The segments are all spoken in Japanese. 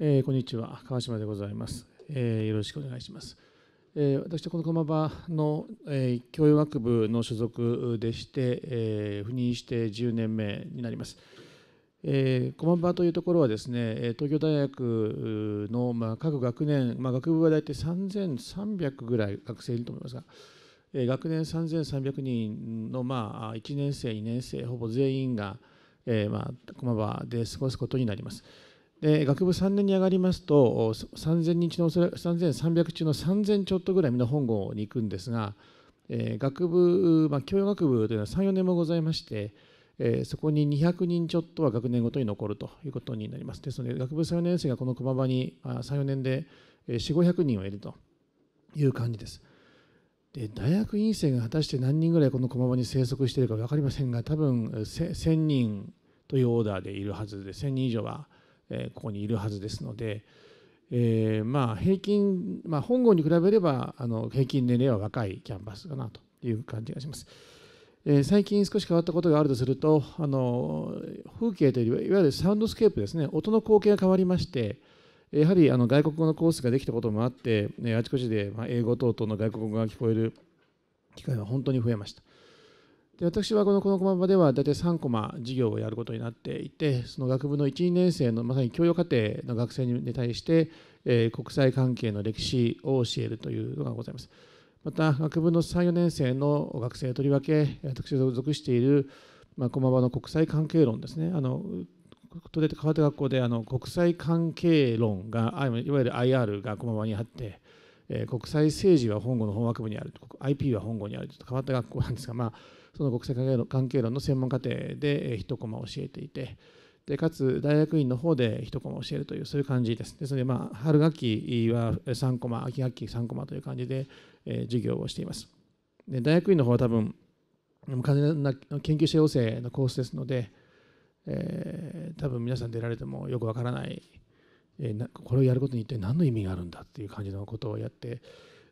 えー、こんにちは川島でございます、えー、よろしくお願いします、えー、私はこの駒場の、えー、教養学部の所属でして、えー、赴任して10年目になります、えー、駒場というところはですね東京大学の、まあ、各学年、まあ、学部は大体3300ぐらい学生いると思いますが学年3300人のまあ1年生2年生ほぼ全員が、駒場で過ごすことになります。で学部3年に上がりますと3000人の3300中の3000ちょっとぐらいみんな本郷に行くんですが、えー、学部、まあ、教養学部というのは34年もございまして、えー、そこに200人ちょっとは学年ごとに残るということになりますですので学部34年生がこの駒場に34年で4500人を得るという感じです。で大学院生が果たして何人ぐらいこの駒場に生息しているか分かりませんが多分1000人というオーダーでいるはずで1000人以上はえここにいるはずですので、えー、まあ平均、まあ、本郷に比べればあの平均年齢は若いキャンパスかなという感じがします。え最近少し変わったことがあるとするとあの風景というよりはいわゆるサウンドスケープですね音の光景が変わりましてやはりあの外国語のコースができたこともあって、ね、あちこちで、まあ、英語等々の外国語が聞こえる機会が本当に増えました。で私はこのこの駒場では大体3コマ授業をやることになっていてその学部の12年生のまさに教養課程の学生に対して、えー、国際関係の歴史を教えるというのがございます。また学部の3、4年生の学生とりわけ私が属している、まあ、駒場の国際関係論ですねあのと出て川手学校であの国際関係論がいわゆる IR が駒場にあって、え国際政治は本郷の法学部にある IP は本郷にあるちょっと変わった学校なんですがまあその国際関係論の専門課程で1コマ教えていてでかつ大学院の方で1コマ教えるというそういう感じですですので、まあ、春学期は3コマ秋学期3コマという感じで、え授業をしていますで大学院の方は多分完全な研究者養成のコースですので、えー、多分皆さん出られてもよくわからない、えー、これをやることに一体何の意味があるんだっていう感じのことをやって、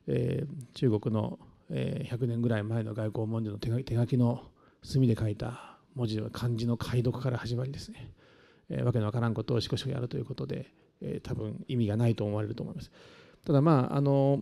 えー、中国のえ100年ぐらい前の外交文書の手書きの墨で書いた文字は漢字の解読から始まりですね、えわけのわからんことをしこしこやるということで、えー、多分意味がないと思われると思います。ただまああの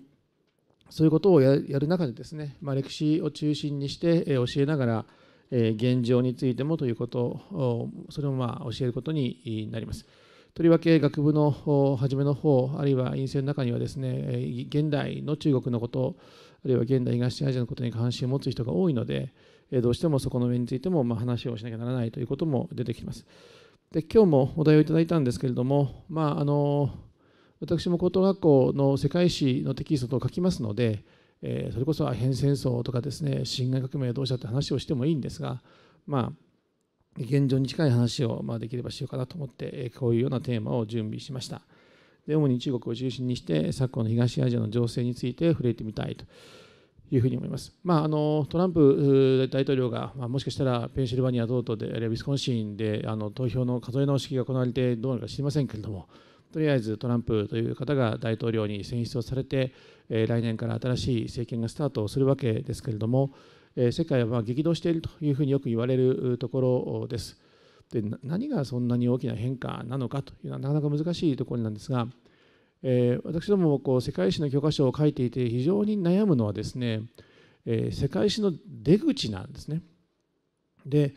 そういうことをやる中でですね、まあ、歴史を中心にして、え教えながら、え現状についてもということをそれもまあ教えることになります。とりわけ学部の初めの方あるいは院生の中にはですね現代の中国のことをあるいは現代東アジアのことに関心を持つ人が多いので、えどうしてもそこの面についてもま話をしなきゃならないということも出てきます。で今日もお題をいただいたんですけれども、まあ、あの私も高等学校の世界史のテキストと書きますので、えそれこそアヘン戦争とかですね侵害革命どうしたって話をしてもいいんですが、まあ、現状に近い話を、まできればしようかなと思って、えこういうようなテーマを準備しました。で主に中国を中心にして昨今の東アジアの情勢について触れてみたいというふうに思います。まあ、あのトランプ大統領が、まあ、もしかしたらペンシルバニア等々であるいはウィスコンシンであの投票の数え直しが行われてどうなるか知りませんけれどもとりあえずトランプという方が大統領に選出をされて、え来年から新しい政権がスタートするわけですけれども、え世界はま激動しているというふうによく言われるところです。で何がそんなに大きな変化なのかというのはなかなか難しいところなんですが、えー、私どもこう世界史の教科書を書いていて非常に悩むのはですね、えー、世界史の出口なんですね。で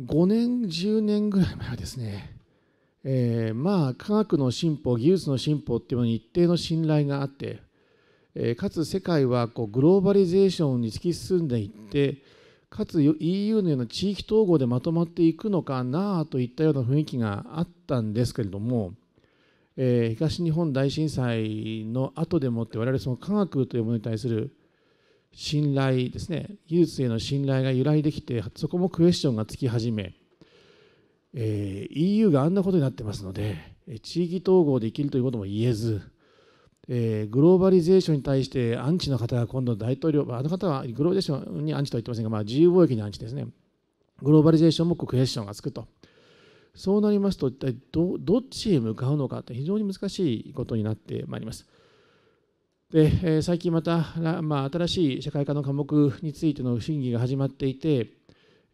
5年10年ぐらい前はですね、えー、まあ科学の進歩技術の進歩っていうのに一定の信頼があって、えかつ世界はこうグローバリゼーションに突き進んでいって、かつ EU のような地域統合でまとまっていくのかなといったような雰囲気があったんですけれども、えー、東日本大震災の後でもって我々その科学というものに対する信頼ですね技術への信頼が由来できてそこもクエスチョンがつき始め、えー、EU があんなことになってますので地域統合できるということも言えずえー、グローバリゼーションに対してアンチの方が今度大統領、あの方はグローバリゼーションにアンチとは言ってませんが、まあ、自由貿易にアンチですね。グローバリゼーションもクエスチョンがつくと。そうなりますと、一体どどっちへ向かうのかって非常に難しいことになってまいります。で、えー、最近また、まあ、新しい社会科の科目についての審議が始まっていて、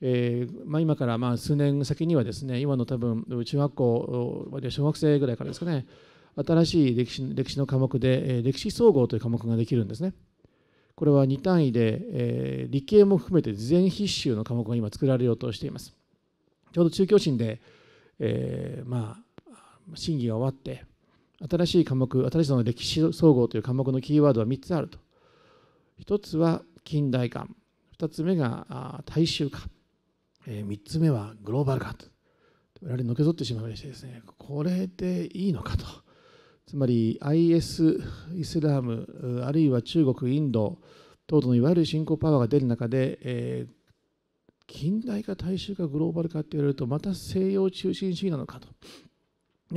えー、まあ、今からまあ数年先にはですね、今の多分中学校、小学生ぐらいからですかね、新しい歴史歴史の科目で、え歴史総合という科目ができるんですね。これは2単位で、え理系も含めて事前必修の科目が今作られようとしています。ちょうど中教審で、えー、まあ審議が終わって新しい科目新しいの歴史総合という科目のキーワードは3つあると。1つは近代化2つ目が大衆化、えー、3つ目はグローバル化と我々のけぞってしまいましてですねこれでいいのかとつまり IS、イスラム、あるいは中国、インド等々のいわゆる新興パワーが出る中で、えー、近代化、大衆化、グローバル化って言われると、また西洋中心主義なのかと。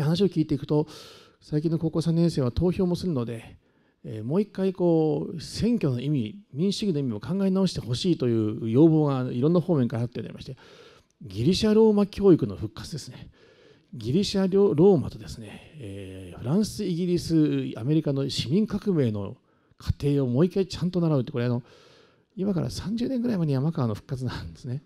話を聞いていくと、最近の高校3年生は投票もするので、えー、もう一回こう選挙の意味、民主主義の意味も考え直してほしいという要望がいろんな方面からあっておりまして、ギリシャ・ローマ教育の復活ですね。ギリシャローマとですね、えー、フランスイギリスアメリカの市民革命の過程をもう一回ちゃんと習うってこれあの今から30年ぐらい前に山川の復活なんですね。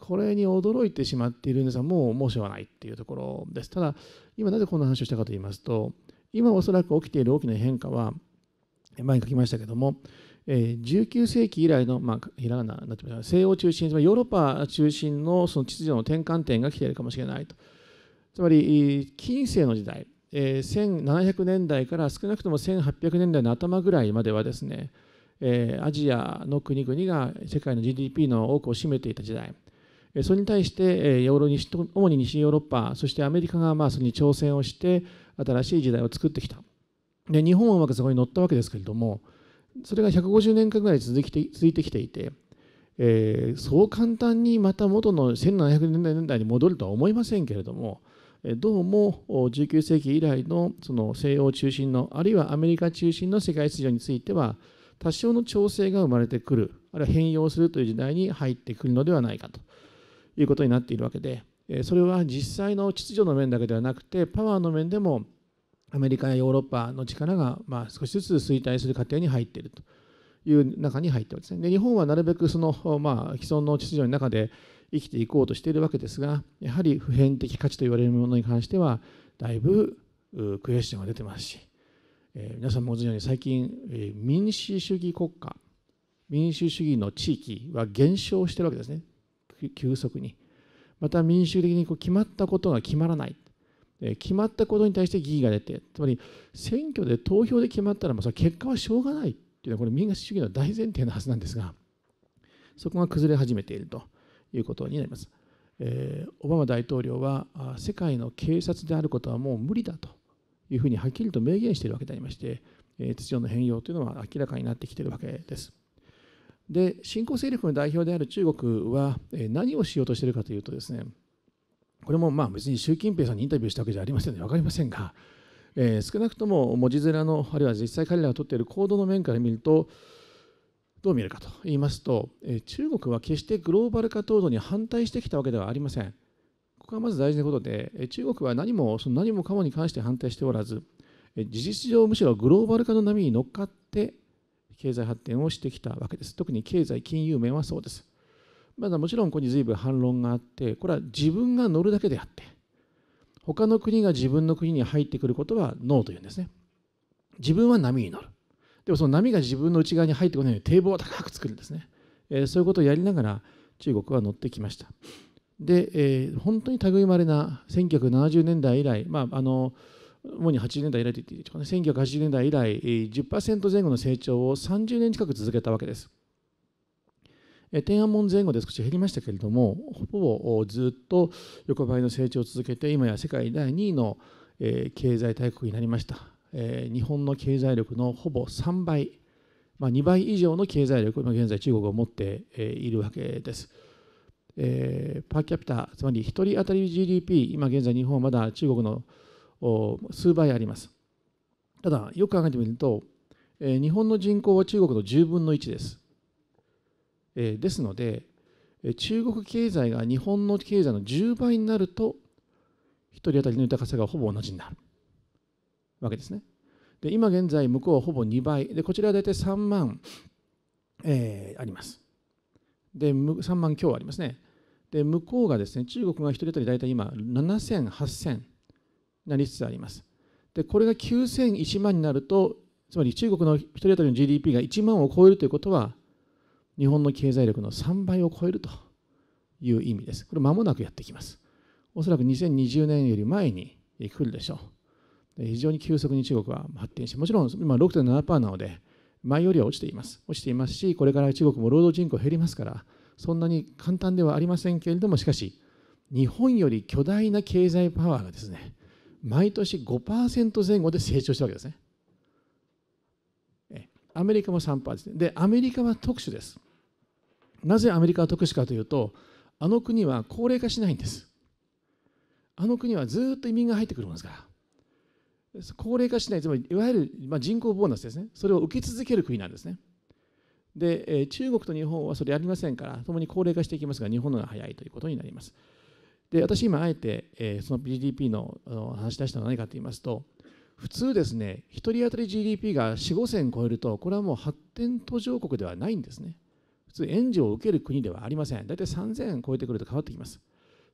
これに驚いてしまっているんですがもう申し訳ないっていうところです。ただ今なぜこんな話をしたかと言いますと今おそらく起きている大きな変化は前に書きましたけども、え19世紀以来の、まあ、ひらがななってます西欧中心ヨーロッパ中心のその秩序の転換点が来ているかもしれないと。つまり近世の時代、1700年代から少なくとも1800年代の頭ぐらいまではですね、アジアの国々が世界の GDP の多くを占めていた時代、それに対して、ヨーロ主に西ヨーロッパそしてアメリカがまあそれに挑戦をして新しい時代を作ってきたで日本はうまくそこに乗ったわけですけれどもそれが150年間ぐらい続きて続いてきていて、えー、そう簡単にまた元の1700年代に戻るとは思いませんけれどもどうも19世紀以来のその西欧中心のあるいはアメリカ中心の世界秩序については多少の調整が生まれてくるあるいは変容するという時代に入ってくるのではないかということになっているわけでそれは実際の秩序の面だけではなくてパワーの面でもアメリカやヨーロッパの力がまあ少しずつ衰退する過程に入っているという中に入っておりますね。で日本はなるべくその、まあ、既存の秩序の中で生きていこうとしているわけですがやはり普遍的価値と言われるものに関してはだいぶクエスチョンが出てますし、えー、皆さんもご存知のように最近、えー、民主主義国家民主主義の地域は減少してるわけですね急速にまた民主的にこう決まったことが決まらない決まったことに対して疑義が出てつまり選挙で投票で決まったらもうそ結果はしょうがないっていうのはこれ民主主義の大前提のはずなんですがそこが崩れ始めているということになります。えー、オバマ大統領は世界の警察であることはもう無理だというふうにはっきりと明言しているわけでありまして、えー、秩序の変容というのは明らかになってきているわけです。で新興勢力の代表である中国は何をしようとしているかというとですねこれもまあ別に習近平さんにインタビューしたわけじゃありませんの、ね、で分かりませんが、えー、少なくとも文字面のあるいは実際彼らがとっている行動の面から見るとどう見えるかと言いますと、中国は決してグローバル化等々に反対してきたわけではありません。ここがまず大事なことで、中国は何もその何もかもに関して反対しておらず、事実上むしろグローバル化の波に乗っかって経済発展をしてきたわけです。特に経済金融面はそうです。まだもちろんここに随分反論があって、これは自分が乗るだけであって、他の国が自分の国に入ってくることはノーというんですね。自分は波に乗る。でもその波が自分の内側に入ってこないように堤防を高く作るんですね、えー、そういうことをやりながら中国は乗ってきましたで、えー、本当に類いまれな1970年代以来まああの主に80年代以来と言っていいでしょうかね1980年代以来10%前後の成長を30年近く続けたわけです天安門前後で少し減りましたけれどもほぼずっと横ばいの成長を続けて今や世界第2位の経済大国になりましたえ日本の経済力のほぼ3倍、まあ、2倍以上の経済力を現在中国を持っているわけです。えー、パーキャピタつまり1人当たり GDP 今現在日本はまだ中国の数倍ありますただよく考えてみると、えー、日本の人口は中国の10分の1です、えー、ですので中国経済が日本の経済の10倍になると1人当たりの豊かさがほぼ同じになるわけですね。で今現在向こうはほぼ2倍でこちらは大体3万、えー、あります。で3万強ありますね。で向こうがですね中国が1人当たり大体今7000、8000なりつつあります。でこれが9000、1万になるとつまり中国の1人当たりの GDP が1万を超えるということは日本の経済力の3倍を超えるという意味です。これまもなくやってきます。おそらく2020年より前に来るでしょう。非常に急速に中国は発展して、もちろん今6.7%なので、前よりは落ちています。落ちていますし、これから中国も労働人口減りますから、そんなに簡単ではありませんけれども、しかし、日本より巨大な経済パワーがですね、毎年5%前後で成長したわけですね。アメリカも3%ですね。で、アメリカは特殊です。なぜアメリカは特殊かというと、あの国は高齢化しないんです。あの国はずっと移民が入ってくるんですから。高齢化しない、つまりいわゆる、人口ボーナスですね、それを受け続ける国なんですね。で、中国と日本はそれやりませんから、共に高齢化していきますが、日本の方が早いということになります。で、私、今、あえて、その GDP の話し出したのは何かと言いますと、普通ですね、1人当たり GDP が4、5000超えると、これはもう発展途上国ではないんですね。普通、援助を受ける国ではありません。大体3000超えてくると変わってきます。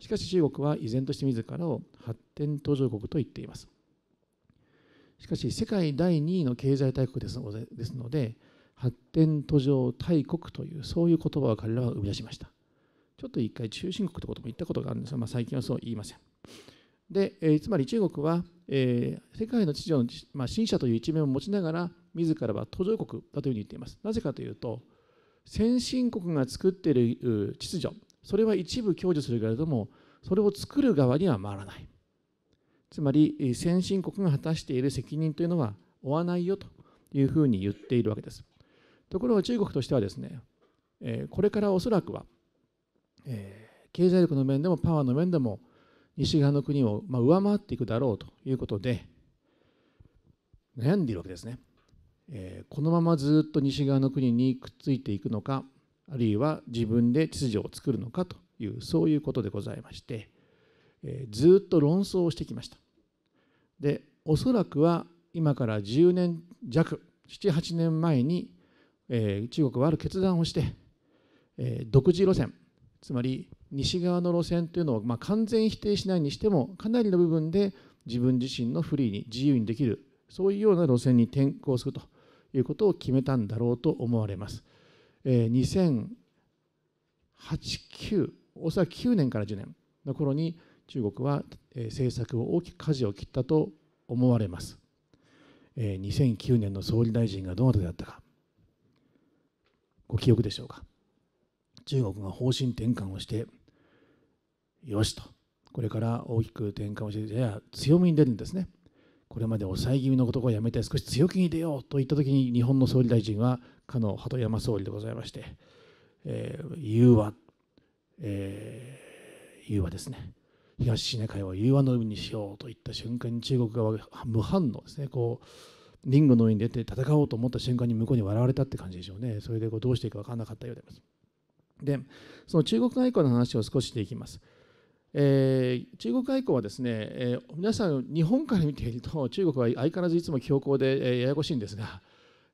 しかし、中国は依然として自らを発展途上国と言っています。しかし世界第2位の経済大国ですので発展途上大国というそういう言葉を彼らは生み出しましたちょっと一回中心国ということも言ったことがあるんですが、まあ、最近はそう言いませんで、えー、つまり中国は、えー、世界の秩序の、まあ、新という一面を持ちながら自らは途上国だというふうに言っていますなぜかというと先進国が作っている秩序それは一部享受するけれどもそれを作る側には回らないつまり先進国が果たしている責任というのは負わないよというふうに言っているわけです。ところが中国としてはですね、えこれからおそらくは、え経済力の面でもパワーの面でも西側の国を、ま上回っていくだろうということで悩んでいるわけですね、えこのままずっと西側の国にくっついていくのかあるいは自分で秩序を作るのかというそういうことでございまして、えずっと論争をしてきましたでおそらくは今から10年弱78年前に、え中国はある決断をして、え独自路線つまり西側の路線というのを、まあ、完全否定しないにしてもかなりの部分で自分自身のフリーに自由にできるそういうような路線に転向するということを決めたんだろうと思われます。え2008、9おそらく9年から10年の頃に中国は政策を大きく舵を切ったと思われます。2009年の総理大臣がどなたであったか、ご記憶でしょうか。中国が方針転換をして、よしと、これから大きく転換をして、やや強みに出るんですね。これまで抑え気味のことをやめて少し強気に出ようと言った時に日本の総理大臣はかの鳩山総理でございまして、えー、融和、えー、融和ですね東シナ海を融和の海にしようと言った瞬間に中国側が無反応ですねこうリングの上に出て戦おうと思った瞬間に向こうに笑われたって感じでしょうねそれでこうどうしていいか分からなかったようですでその中国外交の話を少ししていきます、えー、中国外交はですね、えー、皆さん日本から見ていると中国は相変わらずいつも強硬で、えー、ややこしいんですが、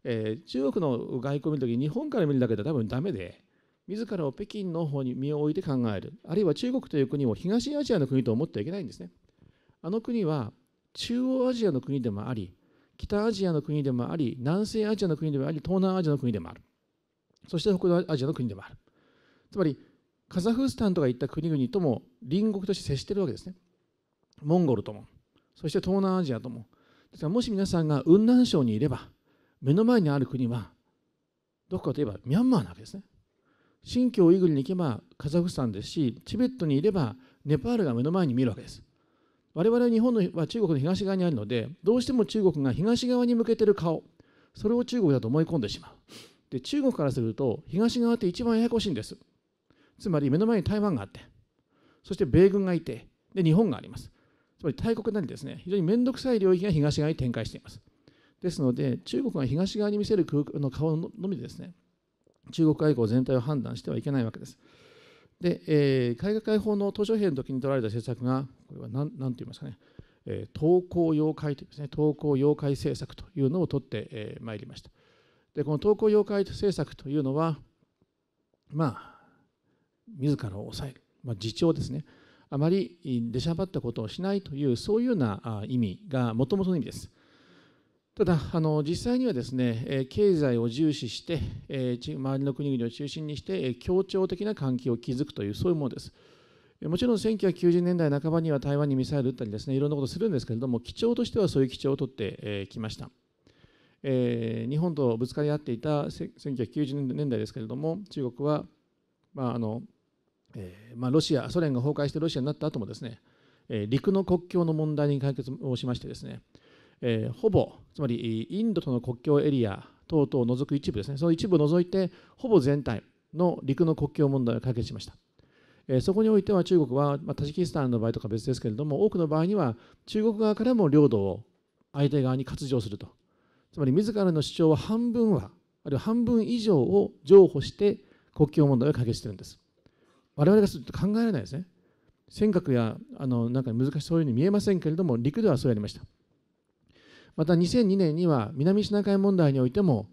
え中国の外交を見るとき日本から見るだけで多分ダメで自らを北京の方に身を置いて考えるあるいは中国という国を東アジアの国と思ってはいけないんですねあの国は中央アジアの国でもあり北アジアの国でもあり南西アジアの国でもあり東南アジアの国でもあるそして北アジアの国でもあるつまりカザフスタンとかいった国々とも隣国として接しているわけですねモンゴルともそして東南アジアともですからもし皆さんが雲南省にいれば目の前にある国はどこかといえばミャンマーなわけですね新疆ウイグルに行けばカザフスタンですしチベットにいればネパールが目の前に見えるわけです我々日本のは中国の東側にあるのでどうしても中国が東側に向けてる顔それを中国だと思い込んでしまうで中国からすると東側って一番ややこしいんですつまり目の前に台湾があってそして米軍がいてで日本がありますつまり大国なりですね非常に面倒くさい領域が東側に展開していますですので中国が東側に見せる空の顔のみですね中国外交全体を判断してはいけないわけです。で、えー、海外開放の当初編の時に取られた政策が、これは何何と言いますかね、えー、投稿妖怪というですね、投稿妖怪政策というのを取ってま、えー、いりました。で、この投稿妖怪政策というのは、まあ、自らを抑える、まあ、自重ですね、あまり出しゃばったことをしないという、そういうような意味が、もともとの意味です。ただあの、実際にはですね、経済を重視して、周りの国々を中心にして、協調的な関係を築くという、そういうものです。もちろん1990年代半ばには台湾にミサイル撃ったりですね、いろんなことするんですけれども、基調としてはそういう基調を取ってきました。え日本とぶつかり合っていた1990年代ですけれども、中国は、まああのえまあ、ロシア、ソ連が崩壊してロシアになった後もですね、え陸の国境の問題に解決をしましてですね、えほぼつまりインドとの国境エリア等々を除く一部ですねその一部を除いてほぼ全体の陸の国境問題を解決しました。えそこにおいては中国は、まあ、タジキスタンの場合とか別ですけれども多くの場合には中国側からも領土を相手側に割譲するとつまり自らの主張は半分はあるいは半分以上を譲歩して国境問題を解決してるんです我々がすると考えられないですね尖閣やあのなんか難しそういうふうに見えませんけれども陸ではそうやりましたまた2002年には南シナ海問題においても、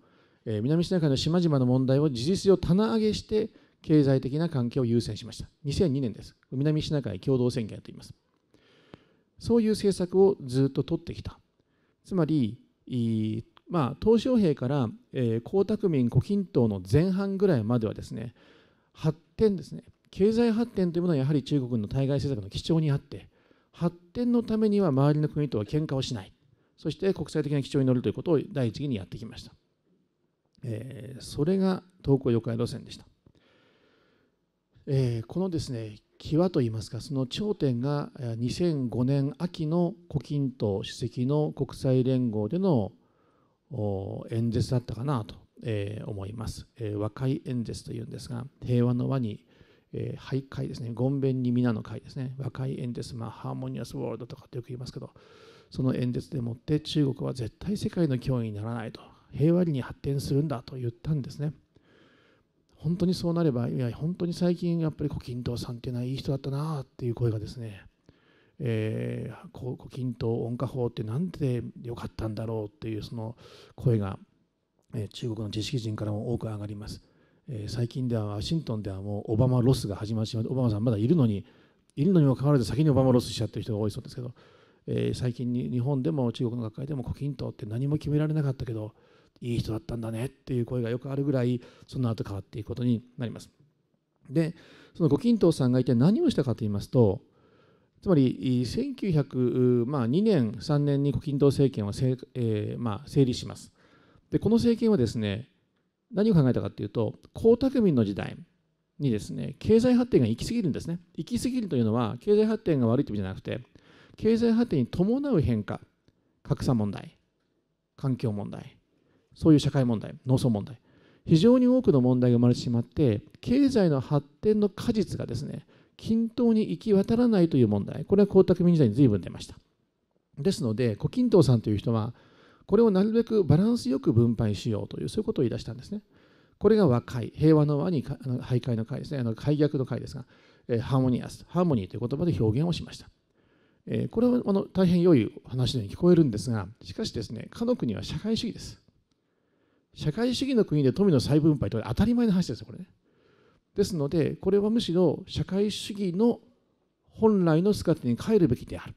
え南シナ海の島々の問題を事実上棚上げして経済的な関係を優先しました2002年です南シナ海共同宣言と言いますそういう政策をずっと取ってきたつまりまあ、鄧小平から、江沢民胡錦涛の前半ぐらいまではですね発展ですね経済発展というものはやはり中国の対外政策の基調にあって発展のためには周りの国とは喧嘩をしないそして国際的な基調に乗るということを第一義にやってきました。えー、それが東高四回路線でした。えー、このですね際といいますかその頂点が2005年秋の胡錦涛主席の国際連合での演説だったかなと、えー、思います、えー、和解演説というんですが平和の和に、えー、徘徊ですねごんべんに皆の会ですね和解演説、まあ、ハーモニアスワールドとかってよく言いますけどその演説でもって中国は絶対世界の脅威にならないと平和に発展するんだと言ったんですね。本当にそうなればいや本当に最近やっぱり胡錦涛さんっていうのはいい人だったなっていう声がですね、え胡錦涛温家宝ってなんでよかったんだろうっていうその声が、えー、中国の知識人からも多く上がります。えー、最近ではワシントンではもうオバマロスが始まってしまってオバマさんまだいるのにいるのにもかかわらず先にオバマロスしちゃってる人が多いそうですけどえー、最近に日本でも中国の学会でも胡錦涛って何も決められなかったけどいい人だったんだねっていう声がよくあるぐらいその後変わっていくことになります。でその胡錦涛さんが一体何をしたかと言いますとつまり1902、まあ、年3年に胡錦涛政権はせ、えー、まあ、成立します。でこの政権はですね何を考えたかというと江沢民の時代にですね経済発展が行き過ぎるんですね行き過ぎるというのは経済発展が悪いという意味じゃなくて経済発展に伴う変化格差問題環境問題そういう社会問題農村問題非常に多くの問題が生まれてしまって経済の発展の果実がですね均等に行き渡らないという問題これは江沢民時代に随分出ましたですので胡錦涛さんという人はこれをなるべくバランスよく分配しようというそういうことを言い出したんですねこれが和解平和の和に徘徊の会ですねあの解約の会ですが、えハーモニアスハーモニーという言葉で表現をしましたえこれはあの大変良い話のように聞こえるんですがしかしですねかの国は社会主義です社会主義の国で富の再分配と当たり前の話ですよこれねですのでこれはむしろ社会主義の本来の姿に変えるべきである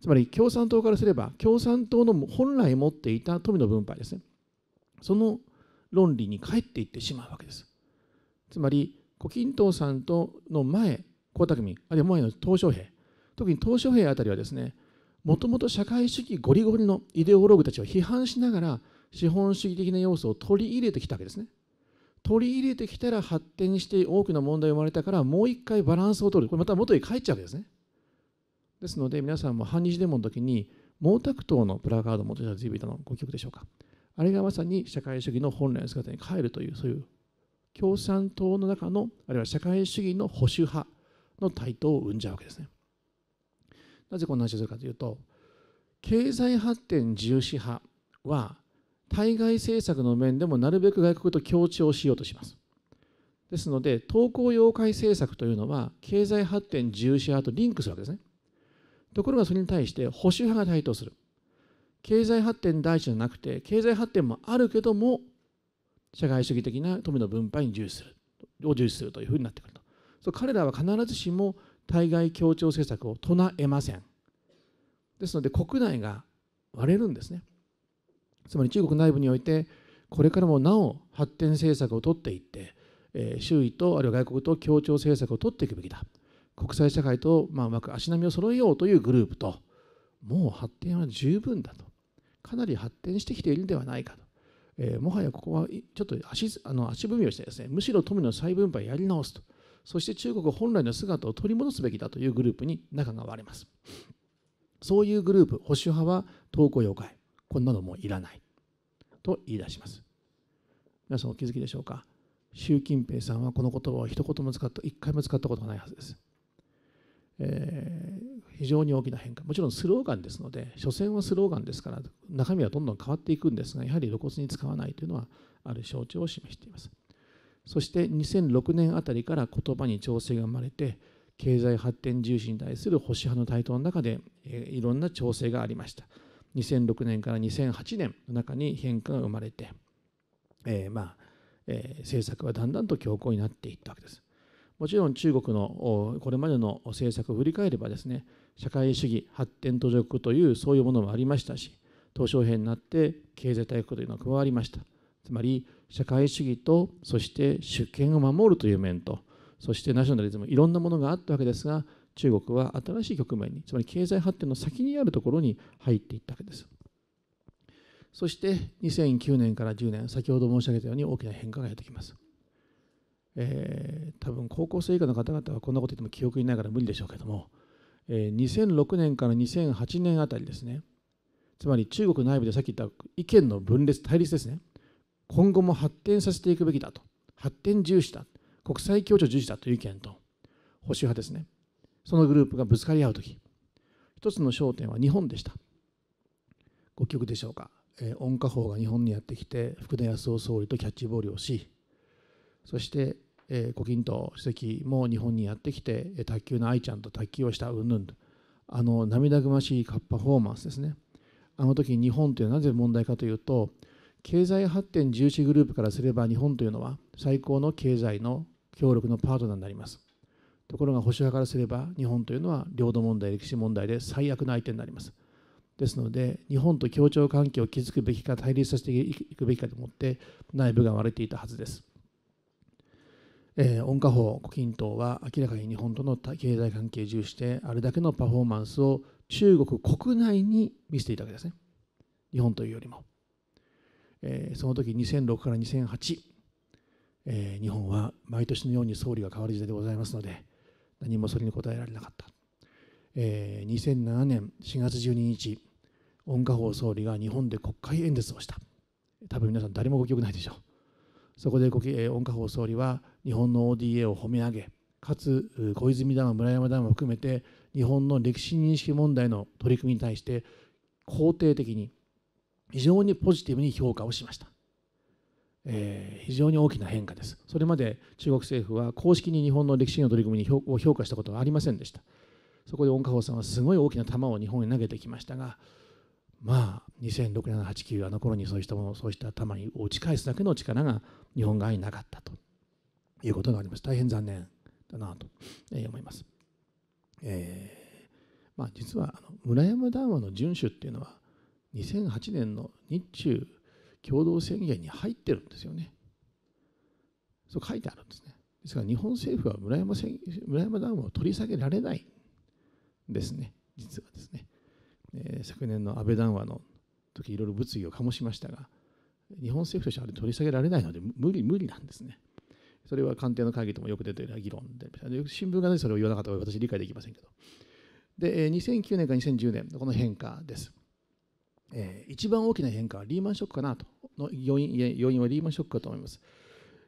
つまり共産党からすれば共産党の本来持っていた富の分配ですねその論理に帰っていってしまうわけですつまり胡錦涛さんとの前江沢民あるいは前の鄧小平特に鄧小平あたりはですねもともと社会主義ゴリゴリのイデオログたちを批判しながら資本主義的な要素を取り入れてきたわけですね取り入れてきたら発展して多くの問題を生まれたからもう一回バランスを取るこれまた元に帰っちゃうわけですねですので皆さんも反日デモの時に毛沢東のプラカードを持ってた随分のご曲でしょうかあれがまさに社会主義の本来の姿に変えるというそういう共産党の中のあるいは社会主義の保守派の台頭を生んじゃうわけですね。なぜこんな話をするかというと経済発展重視派は対外政策の面でもなるべく外国と協調しようとします。ですので東向妖怪政策というのは経済発展重視派とリンクするわけですね。ところがそれに対して保守派が台頭する。経済発展第一じゃなくて経済発展もあるけども社会主義的な富の分配に重視するを重視するというふうになってくると。そう彼らは必ずしも対外協調政策を唱えませんですので国内が割れるんですねつまり中国内部においてこれからもなお発展政策を取っていって、え周囲とあるいは外国と協調政策を取っていくべきだ国際社会と、まうまく足並みを揃えようというグループともう発展は十分だとかなり発展してきているんではないかと、えもはやここはちょっと足あの足踏みをしてですねむしろ富の再分配やり直すとそして中国本来の姿を取り戻すべきだというグループに仲が割れますそういうグループ保守派は投稿妖怪こんなのもういらないと言い出します皆さんお気づきでしょうか習近平さんはこの言葉を一言も使った一回も使ったことがないはずです、えー、非常に大きな変化もちろんスローガンですので所詮はスローガンですから中身はどんどん変わっていくんですがやはり露骨に使わないというのはある象徴を示していますそして2006年あたりから言葉に調整が生まれて経済発展重視に対する保守派の台頭の中で、えいろんな調整がありました2006年から2008年の中に変化が生まれて、えー、まあ、えー、政策はだんだんと強硬になっていったわけですもちろん中国のこれまでの政策を振り返ればですね社会主義発展途上国というそういうものもありましたし東小平になって経済大国というのが加わりましたつまり社会主義とそして主権を守るという面とそしてナショナリズムいろんなものがあったわけですが中国は新しい局面につまり経済発展の先にあるところに入っていったわけですそして2009年から10年先ほど申し上げたように大きな変化がやってきますえー、多分高校生以下の方々はこんなこと言っても記憶にないから無理でしょうけども、えー、2006年から2008年あたりですねつまり中国内部でさっき言った意見の分裂対立ですね今後も発展させていくべきだと発展重視だ国際協調重視だという意見と保守派ですねそのグループがぶつかり合う時一つの焦点は日本でしたご記憶でしょうか、えー、温家宝が日本にやってきて福田康夫総理とキャッチボールをしそしてえー、胡錦涛主席も日本にやってきて、え卓球の愛ちゃんと卓球をしたうんぬんとあの涙ぐましいパフォーマンスですねあの時日本というのはなぜ問題かというと経済発展重視グループからすれば日本というのは最高の経済の協力のパートナーになりますところが保守派からすれば日本というのは領土問題歴史問題で最悪の相手になりますですので日本と協調関係を築くべきか対立させていくべきかと思って内部が割れていたはずです、えー、温家宝胡錦涛は明らかに日本との経済関係重視であれだけのパフォーマンスを中国国内に見せていたわけですね日本というよりもえー、その時2006から2008、えー、日本は毎年のように総理が変わる時代でございますので何もそれに応えられなかった、えー、2007年4月12日温家宝総理が日本で国会演説をした多分皆さん誰もご記憶ないでしょうそこで温家宝総理は日本の ODA を褒め上げかつ小泉談ム村山談も含めて日本の歴史認識問題の取り組みに対して肯定的に非常にポジティブに評価をしました、えー、非常に大きな変化ですそれまで中国政府は公式に日本の歴史の取り組みを評価したことはありませんでしたそこで温家宝さんはすごい大きな球を日本に投げてきましたがまあ2006年89あの頃にそうしたものそうした球に打ち返すだけの力が日本側になかったということがあります大変残念だなと思います、えーまあ、実はあの村山談話の遵守っていうのは2008年の日中共同宣言に入ってるんですよね。そう書いてあるんですね。ですから日本政府は村山村山ダムを取り下げられないんですね、実はですね。えー、昨年の安倍談話の時いろいろ物議を醸しましたが、日本政府としてはあれ取り下げられないので無理無理なんですね。それは官邸の会議ともよく出ている議論で、新聞が、それを言わなかった場私理解できませんけど。で、2009年か2010年のこの変化です。えー、一番大きな変化はリーマンショックかなとの要因要因はリーマンショックかと思います、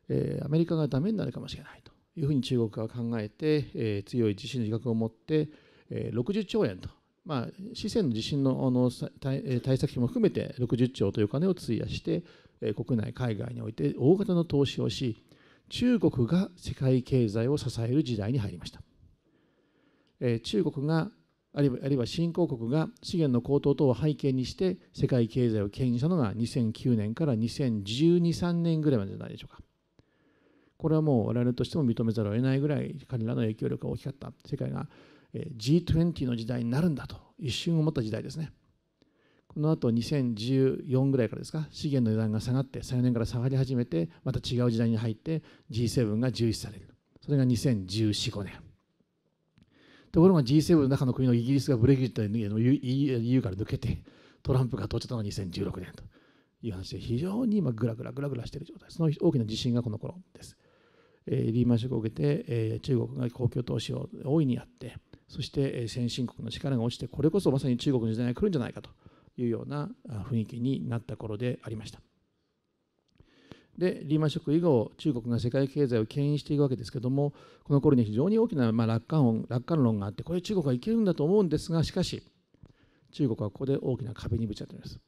えー、アメリカがダメになるかもしれないというふうに中国が考えて、えー、強い地震の自覚を持って、えー、60兆円と、まあ、四川の地震のあの対策費も含めて60兆という金を費やして、えー、国内海外において大型の投資をし中国が世界経済を支える時代に入りました、えー、中国があるいはあるいは新興国が資源の高騰等を背景にして世界経済を牽引したのが2009年から2012、3年ぐらいまでじゃないでしょうか。これはもう我々としても認めざるを得ないぐらい彼らの影響力が大きかった。世界が G20 の時代になるんだと一瞬思った時代ですね。この後2014ぐらいからですか、資源の値段が下がって、3年から下がり始めて、また違う時代に入って G7 が重視される。それが2014、5年。ところが G7 の中の国のイギリスがブレギジットで EU から抜けてトランプが通っちゃったのが2016年という話で非常に今グラグラグラグラしている状態その大きな地震がこの頃です。えー、リーマンショックを受けて、えー、中国が公共投資を大いにやってそして、えー、先進国の力が落ちてこれこそまさに中国の時代が来るんじゃないかというような雰囲気になった頃でありました。でリーマンショック以後中国が世界経済を牽引していくわけですけどもこの頃に非常に大きな、まあ、楽観論楽観論があってこれ中国はいけるんだと思うんですがしかし中国はここで大きな壁にぶち当たります。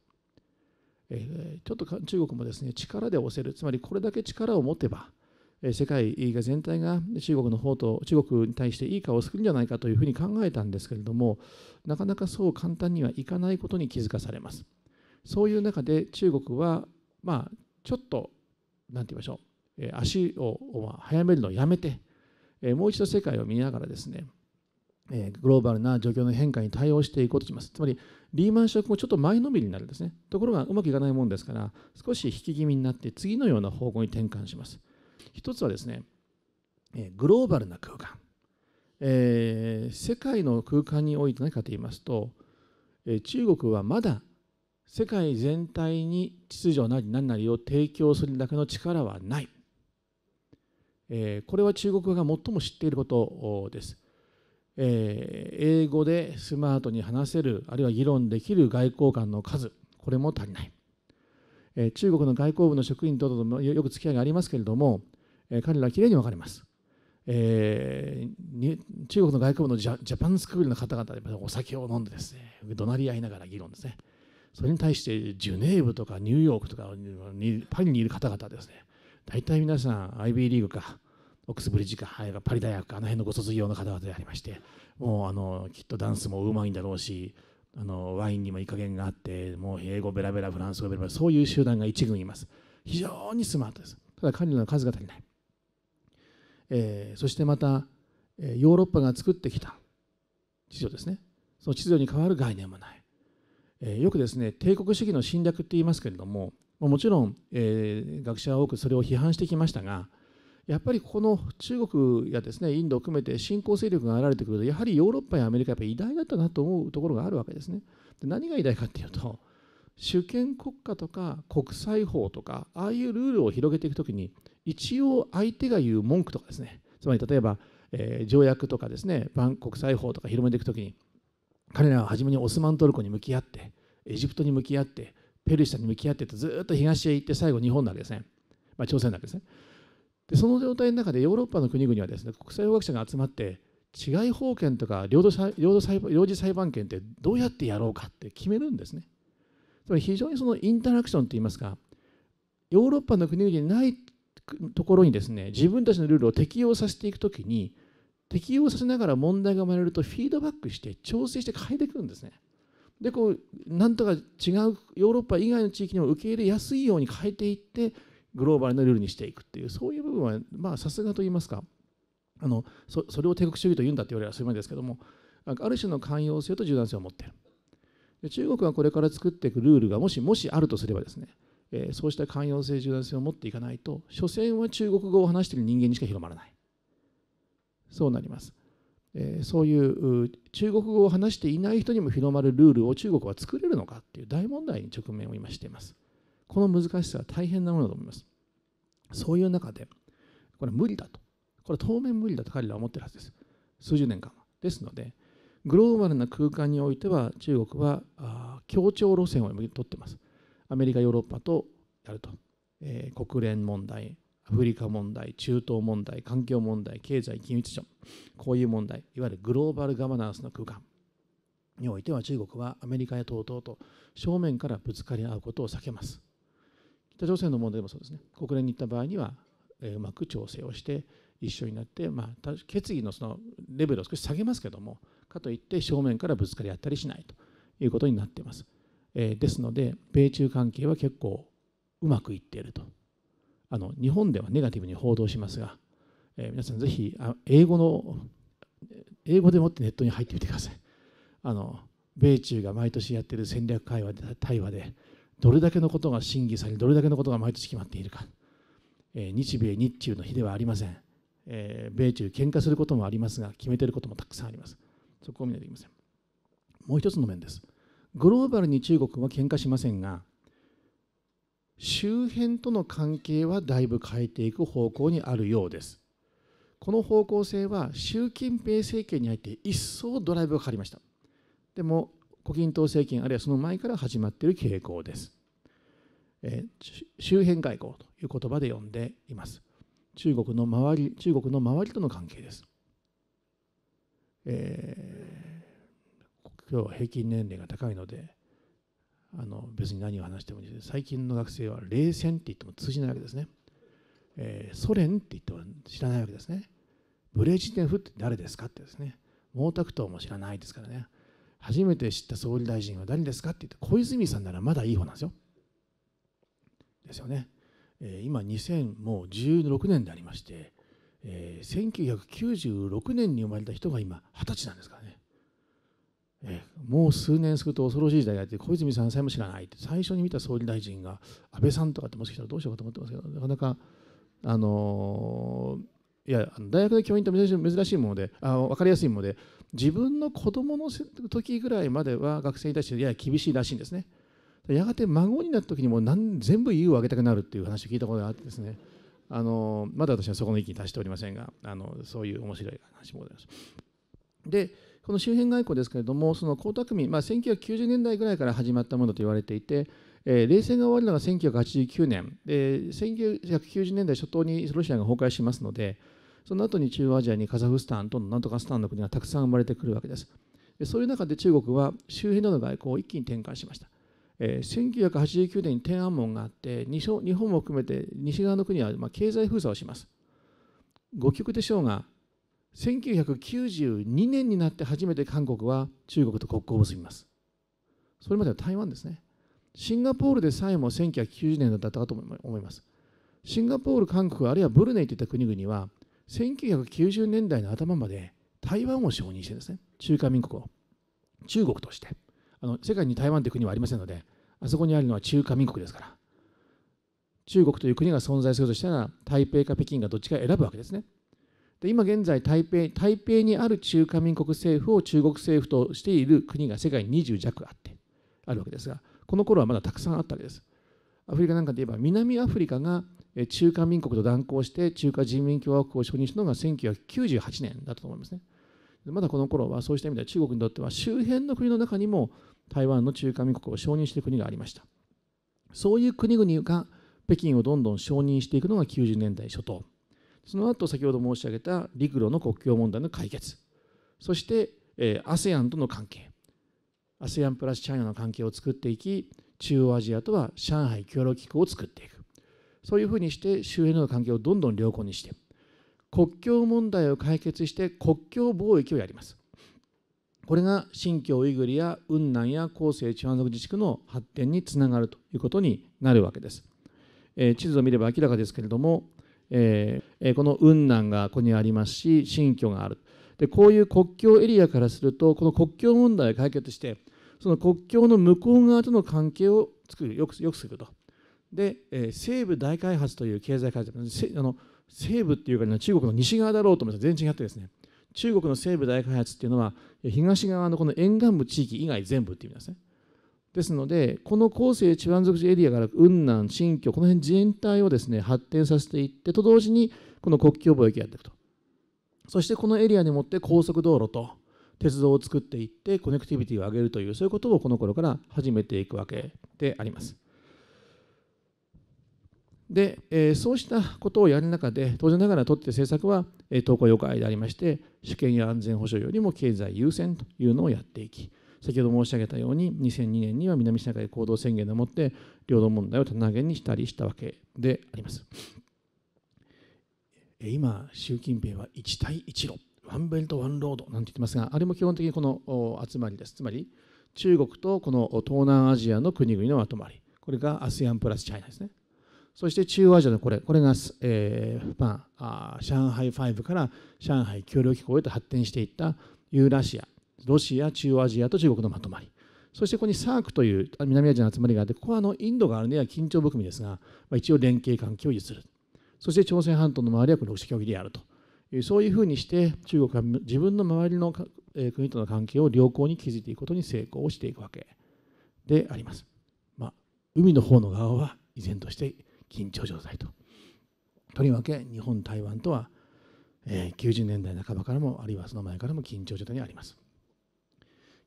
えー、ちょっと中国もですね力で押せるつまりこれだけ力を持てば世界が全体が中国の方と中国に対していい顔をするんじゃないかというふうに考えたんですけれどもなかなかそう簡単にはいかないことに気づかされますそういう中で中国はまあちょっと何て言いましょう、え足を、ま早めるのをやめて、えもう一度世界を見ながらですね、えグローバルな状況の変化に対応していこうとします。つまりリーマンショックもちょっと前のめりになるんですね。ところがうまくいかないもんですから、少し引き気味になって次のような方向に転換します。一つはですね、えグローバルな空間。え世界の空間において何かと言いますと、え中国はまだ世界全体に秩序なり何なりを提供するだけの力はない、えー、これは中国が最も知っていることです、えー、英語でスマートに話せるあるいは議論できる外交官の数これも足りない、えー、中国の外交部の職員ともよく付き合いがありますけれども、え彼らはきれいに分かりますえー、中国の外交部のジャパンスクールの方々でお酒を飲んでですね怒鳴り合いながら議論ですねそれに対してジュネーブとかニューヨークとかにパリにいる方々ですね大体皆さん IB リーグかオックスブリッジかパリ大学かあの辺のご卒業の方々でありましてもうあのきっとダンスもうまいんだろうしあのワインにもいい加減があってもう英語ベラベラフランス語ベラベラそういう集団が一軍います非常にスマートですただ管理の数が足りない、えー、そしてまたヨーロッパが作ってきた秩序ですねその秩序に変わる概念もないえよくですね帝国主義の侵略って言いますけれどももちろん、えー、学者は多くそれを批判してきましたがやっぱりこの中国やですねインドを含めて新興勢力が現れてくるとやはりヨーロッパやアメリカやっぱ偉大だったなと思うところがあるわけですね。で何が偉大かっていうと主権国家とか国際法とかああいうルールを広げていくときに一応相手が言う文句とかですねつまり例えば、えー、条約とかですね国際法とか広めていくときに彼らは初めにオスマントルコに向き合ってエジプトに向き合ってペルシャに向き合ってとずっと東へ行って最後日本なわけですね、まあ、朝鮮なわけですねでその状態の中でヨーロッパの国々はですね国際法学者が集まって治外法権とか領土領土領事裁判権ってどうやってやろうかって決めるんですね。つまり非常にそのインタラクションといいますかヨーロッパの国々にないところにですね自分たちのルールを適用させていくときに適用させながら問題が生まれるとフィードバックして調整して変えていくんですね。でこうなんとか違うヨーロッパ以外の地域にも受け入れやすいように変えていってグローバルなルールにしていくっていうそういう部分はまあさすがと言いますかあのそそれを帝国主義と言うんだって言われればそれまでですけどもある種の寛容性と柔軟性を持っているで中国がこれから作っていくルールがもしもしあるとすればですね、えー、そうした寛容性柔軟性を持っていかないと所詮は中国語を話している人間にしか広まらないそうなります。えそういう中国語を話していない人にも広まるルールを中国は作れるのかっていう大問題に直面を今しています。この難しさは大変なものだと思います。そういう中で、これ無理だと。これ当面無理だと彼らは思ってるはずです。数十年間は。ですので、グローバルな空間においては中国は協調路線を取ってます。アメリカ、ヨーロッパとやると。え国連問題、アフリカ問題、中東問題、環境問題、経済、金融秩序、こういう問題、いわゆるグローバルガバナンスの空間においては中国はアメリカや東東と正面からぶつかり合うことを避けます。北朝鮮の問題もそうですね。国連に行った場合には、えうまく調整をして一緒になって、まあ、決議のそのレベルを少し下げますけども、かといって正面からぶつかり合ったりしないということになっています。えですので、米中関係は結構うまくいっているとあの日本ではネガティブに報道しますが、えー、皆さんぜひあ英語の英語でもってネットに入ってみてくださいあの米中が毎年やってる戦略会話で対話でどれだけのことが審議されどれだけのことが毎年決まっているか、えー、日米日中の日ではありません、えー、米中喧嘩することもありますが決めてることもたくさんありますそこを見ないといけませんもう一つの面ですグローバルに中国は喧嘩しませんが周辺との関係はだいぶ変えていく方向にあるようですこの方向性は習近平政権に入って一層ドライブがかかりましたでも胡錦涛政権あるいはその前から始まっている傾向です、えー、周辺外交という言葉で呼んでいます中国の周り中国の周りとの関係です、えー、今日平均年齢が高いのであの別に何を話してもいいです最近の学生は冷戦って言っても通じないわけですね、えー、ソ連って言っても知らないわけですねブレジネフって誰ですかってですね毛沢東も知らないですからね初めて知った総理大臣は誰ですかって言って小泉さんならまだいい方なんですよですよね、えー、今2016年でありまして、えー、1996年に生まれた人が今二十歳なんですからねもう数年すると恐ろしい時代があって小泉さんさえも知らないって最初に見た総理大臣が安倍さんとかってもしかしたらどうしようかと思ってますけどなかなかあのいや大学で教員って珍しいものであ分かりやすいもので自分の子供の時ぐらいまでは学生に対してやや厳しいらしいんですねやがて孫になった時にも何全部言 u をあげたくなるっていう話を聞いたことがあってですねあのまだ私はそこの域に達しておりませんがあのそういう面白い話もございます。でこの周辺外交ですけれども、その江沢民、まあ、1990年代ぐらいから始まったものと言われていて、えー、冷戦が終わるのが1989年、えー、1990年代初頭にロシアが崩壊しますので、その後に中央アジアにカザフスタンとのなんとかスタンの国がたくさん生まれてくるわけです。でそういう中で中国は周辺での外交を一気に転換しました。えー、1989年に天安門があって日本も含めて西側の国はま経済封鎖をします。五極でしょうが1992年になって初めて韓国は中国と国交を結びます。それまでは台湾ですね。シンガポールでさえも1990年だったかと思います。シンガポール、韓国、あるいはブルネイといった国々は、1990年代の頭まで台湾を承認してですね、中華民国を、中国として、あの世界に台湾という国はありませんので、あそこにあるのは中華民国ですから、中国という国が存在するとしたら、台北か北京がどっちか選ぶわけですね。で今現在台北台北にある中華民国政府を中国政府としている国が世界に20弱あってあるわけですがこの頃はまだたくさんあったわけですアフリカなんかで言えば南アフリカが中華民国と断交して中華人民共和国を承認したのが1998年だったと思いますねまだこの頃はそうした意味では中国にとっては周辺の国の中にも台湾の中華民国を承認している国がありましたそういう国々が北京をどんどん承認していくのが90年代初頭その後先ほど申し上げた陸路の国境問題の解決そして、え ASEAN との関係 ASEAN プラスチャイナの関係を作っていき中央アジアとは上海協力機構を作っていくそういうふうにして周辺の関係をどんどん良好にして国境問題を解決して国境貿易をやりますこれが新疆ウイグルや雲南や広西チワン族自治区の発展につながるということになるわけです、え地図を見れば明らかですけれどもえー、この雲南がここにありますし新居があるでこういう国境エリアからするとこの国境問題を解決してその国境の向こう側との関係を作るよくよくするとで、えー、西部大開発という経済開発あの西部っていうか、ね、中国の西側だろうと思います全然違ってですね中国の西部大開発っていうのは東側のこの沿岸部地域以外全部っていう意味なんですねですのでこの後世一番属地エリアから雲南新疆この辺全体をですね発展させていってと同時にこの国境貿易やっていくとそしてこのエリアにもって高速道路と鉄道を作っていってコネクティビティを上げるというそういうことをこの頃から始めていくわけであります。で、えー、そうしたことをやる中で当然ながら取って政策は、えー、東海妖怪でありまして主権や安全保障よりも経済優先というのをやっていき先ほど申し上げたように2002年には南シナ海行動宣言でもって領土問題を棚上げにしたりしたわけであります。今習近平は一帯一路ワンベルトワンロードなんて言ってますがあれも基本的にこの集まりですつまり中国とこの東南アジアの国々のまとまりこれが ASEAN プラスチャイナですねそして中央アジアのこれこれが、えーまあ、上海5から上海協力機構へと発展していったユーラシアロシア、中央アジアと中国のまとまり、そしてここにサークという南アジアの集まりがあって、ここはあのインドがあるのは緊張含みですが、まあ、一応連携関係を譲る、そして朝鮮半島の周りはこの6種協議であるという、そういうふうにして中国は自分の周りの国との関係を良好に築いていくことに成功をしていくわけであります。まあ、海の方の側は依然として緊張状態と。とりわけ日本、台湾とは、え90年代半ばからもあるいはその前からも緊張状態にあります。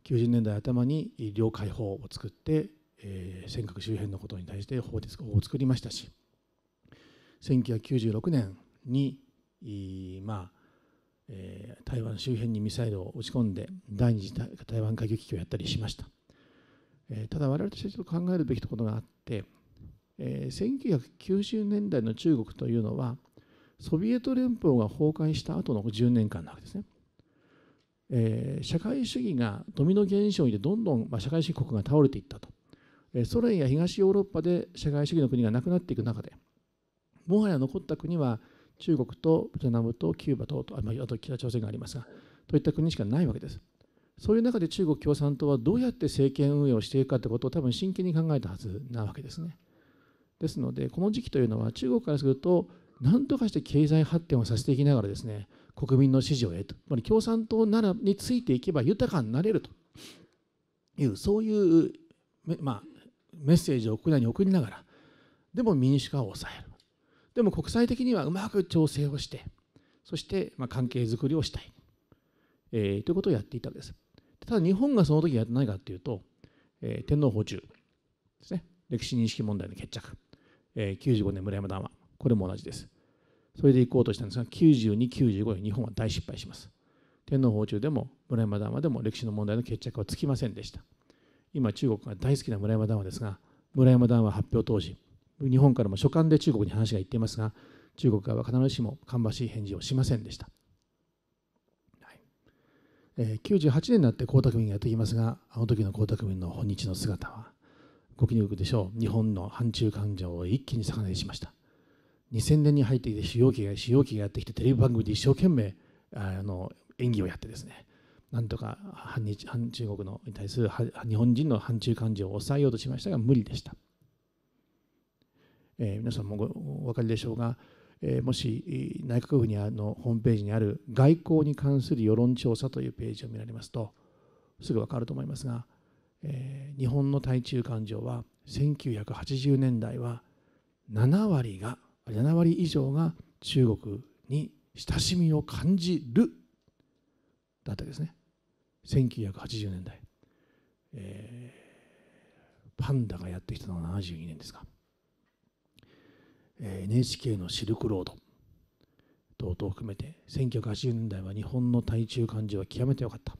90年代頭に医療解放を作って、えー、尖閣周辺のことに対して法律を作りましたし1996年に、まあえー、台湾周辺にミサイルを撃ち込んで第二次台湾海峡危機をやったりしました、えー、ただ我々としてちょっと考えるべきことがあって、えー、1990年代の中国というのはソビエト連邦が崩壊した後の10年間なわけですね。えー、社会主義がドミノ現象にでどんどん、まあ、社会主義国が倒れていったと、えー、ソ連や東ヨーロッパで社会主義の国がなくなっていく中でもはや残った国は中国とベトナムとキューバとあ,、まあ、あと北朝鮮がありますがといった国しかないわけですそういう中で中国共産党はどうやって政権運営をしていくかということを多分真剣に考えたはずなわけですねですのでこの時期というのは中国からすると何とかして経済発展をさせていきながらですね国民の支持を得と共産党ならについていけば豊かになれるというそういうメ,、まあ、メッセージを国内に送りながらでも民主化を抑えるでも国際的にはうまく調整をしてそしてまあ関係づくりをしたい、えー、ということをやっていたわけですただ日本がその時やってないかというと、えー、天皇訪中ですね歴史認識問題の決着、えー、95年村山談話これも同じですそれで行こうとしたんですが92、95日本は大失敗します天皇訪中でも村山談話でも歴史の問題の決着はつきませんでした今中国が大好きな村山談話ですが村山談話発表当時日本からも書簡で中国に話が行っていますが中国側は必ずしも芳しい返事をしませんでした、はえー、98年になって江沢民がやってきますがあの時の江沢民の本日の姿はご記憶でしょう日本の反中感情を一気に逆なでしました2000年に入ってきて主要機が主要機がやってきてテレビ番組で一生懸命あの演技をやってですねなんとか反日反中国のに対する日本人の反中感情を抑えようとしましたが無理でした、えー、皆さんもお分かりでしょうが、えー、もし内閣府にあのホームページにある外交に関する世論調査というページを見られますとすぐ分かると思いますが、えー、日本の対中感情は1980年代は7割が「7割以上が中国に親しみを感じるだったわけですね1980年代、えー、パンダがやってきたのは72年ですか、えー、NHK のシルクロード等々含めて1980年代は日本の対中感情は極めて良かった、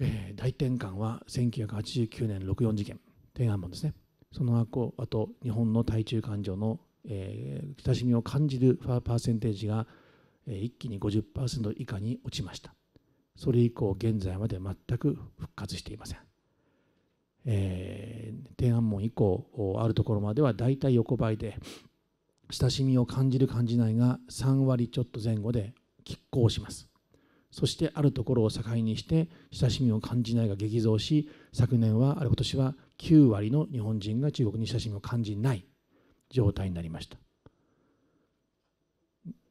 えー、大転換は1989年64事件天安門ですねその後あと日本の対中感情の、えー、親しみを感じるパーセンテージが、えー、一気に50%以下に落ちましたそれ以降現在まで全く復活していません、えー、天安門以降あるところまではだいたい横ばいで親しみを感じる感じないが3割ちょっと前後で拮抗しますそしてあるところを境にして親しみを感じないが激増し昨年はあれ今年は9割の日本人が中国に親しみを感じない状態になりました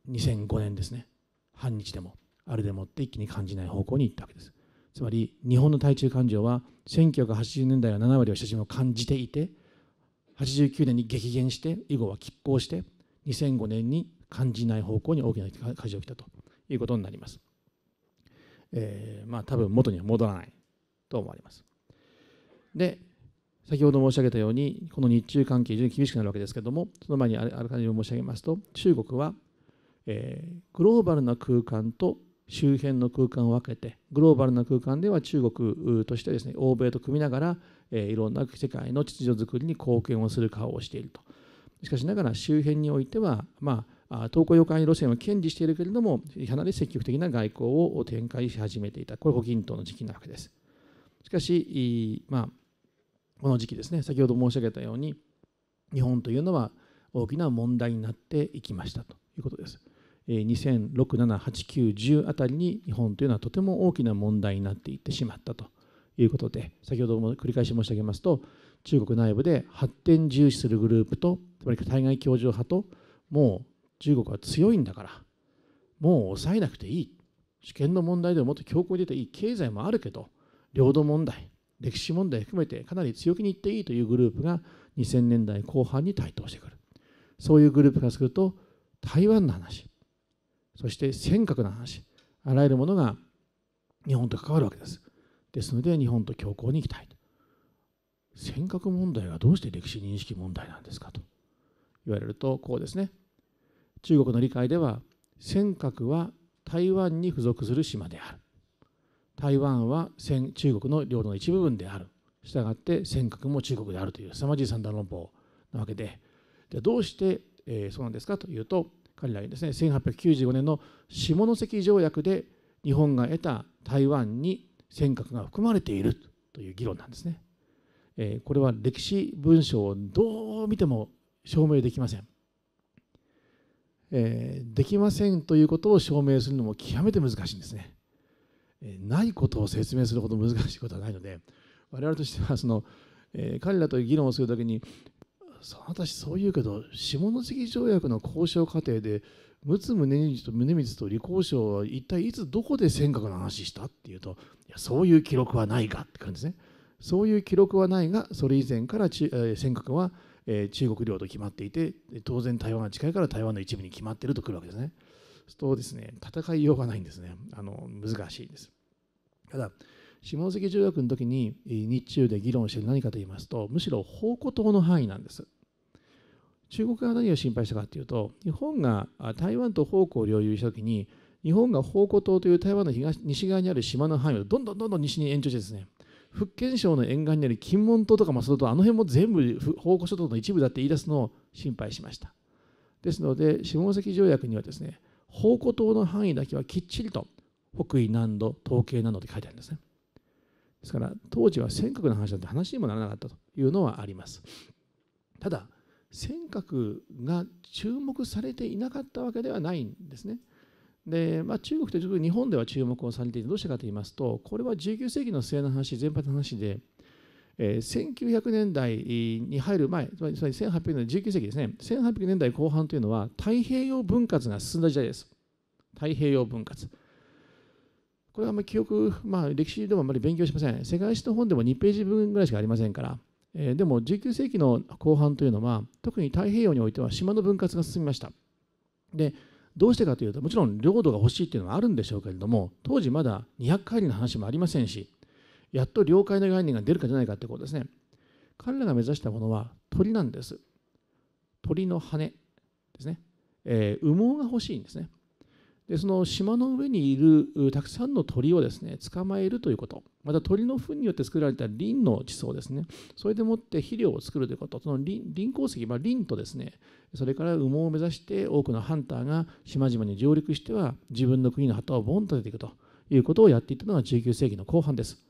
2005年ですね反日でもあれでもって一気に感じない方向に行ったわけですつまり日本の対中感情は1980年代は7割は親しみを感じていて89年に激減して以後は拮抗して2005年に感じない方向に大きな火事が起きたということになります。えー、まあ多分元には戻らないと思われます。で先ほど申し上げたようにこの日中関係非常に厳しくなるわけですけどもその前にあらかじめ申し上げますと中国は、えー、グローバルな空間と周辺の空間を分けてグローバルな空間では中国としてですね欧米と組みながら、えー、いろんな世界の秩序づくりに貢献をする顔をしているとしかしながら周辺においてはまあ東向洋海路線を堅持しているけれどもかなり積極的な外交を展開し始めていたこれ胡錦涛の時期なわけですしかし、まあこの時期ですね先ほど申し上げたように日本というのは大きな問題になっていきましたということです。2006,7,8,9,10あたりに日本というのはとても大きな問題になっていってしまったということで先ほども繰り返し申し上げますと中国内部で発展重視するグループとつまり対外協調派ともう中国は強いんだからもう抑えなくていい主権の問題でももっと強硬に出ていい経済もあるけど領土問題歴史問題含めてかなり強気に言っていいというグループが2000年代後半に台頭してくるそういうグループからすると台湾の話そして尖閣の話あらゆるものが日本と関わるわけですですので日本と強硬に行きたいと尖閣問題がどうして歴史認識問題なんですかと言われるとこうですね中国の理解では尖閣は台湾に付属する島である台湾は中国の領土の一部分であるしたがって尖閣も中国であるという凄まじい三段論法なわけででどうして、えー、そうなんですかというと彼らにですね1895年の下関条約で日本が得た台湾に尖閣が含まれているという議論なんですね。えー、これは歴史文書をどう見ても証明できません。えー、できませんということを証明するのも極めて難しいんですね。ないことを説明するほど難しいことはないので我々としてはその、え彼らと議論をするときに私そう言うけど下関条約の交渉過程で陸奥宗光と宗光と李光省は一体いつどこで尖閣の話したっていうといやそういう記録はないかって感じですねそういう記録はないがそれ以前から尖閣は、え中国領と決まっていて当然台湾が近いから台湾の一部に決まっているとくるわけですね。とですね、戦いようがないんですね。あの難しいです。ただ、下関条約の時に日中で議論して何かと言いますと、むしろ奉公党の範囲なんです。中国が何を心配したかというと、日本が台湾と奉公を領有した時に、日本が奉公島という台湾の東西側にある島の範囲をどんどんどんどん西に延長してですね、福建省の沿岸にある金門島とかもそるとあの辺も全部宝庫諸島の一部だって言い出すのを心配しました。ですので、下関条約にはですね、方向灯の範囲だけはきっちりと北緯何度統計などで書いてあるんですねですから当時は尖閣の話なんて話にもならなかったというのはありますただ尖閣が注目されていなかったわけではないんですねで、まあ、中国と日本では注目をされていてどうしてかと言いますとこれは19世紀の末の話全般の話でえ1900年代に入る前つまり1800年19世紀ですね1800年代後半というのは太平洋分割が進んだ時代です太平洋分割これはあまり記憶、まあ、歴史でもあまり勉強しません世界史の本でも2ページ分ぐらいしかありませんから、えー、でも19世紀の後半というのは特に太平洋においては島の分割が進みましたでどうしてかというともちろん領土が欲しいっていうのはあるんでしょうけれども当時まだ200回りの話もありませんしやっと了解の概念が出るかじゃないかってことですね彼らが目指したものは鳥なんです鳥の羽ですね、えー、羽毛が欲しいんですねでその島の上にいるたくさんの鳥をですね捕まえるということまた鳥の糞によって作られた林の地層ですねそれでもって肥料を作るということその林鉱石、まあ、林とですねそれから羽毛を目指して多くのハンターが島々に上陸しては自分の国の旗をボンと出ていくということをやっていたのが19世紀の後半です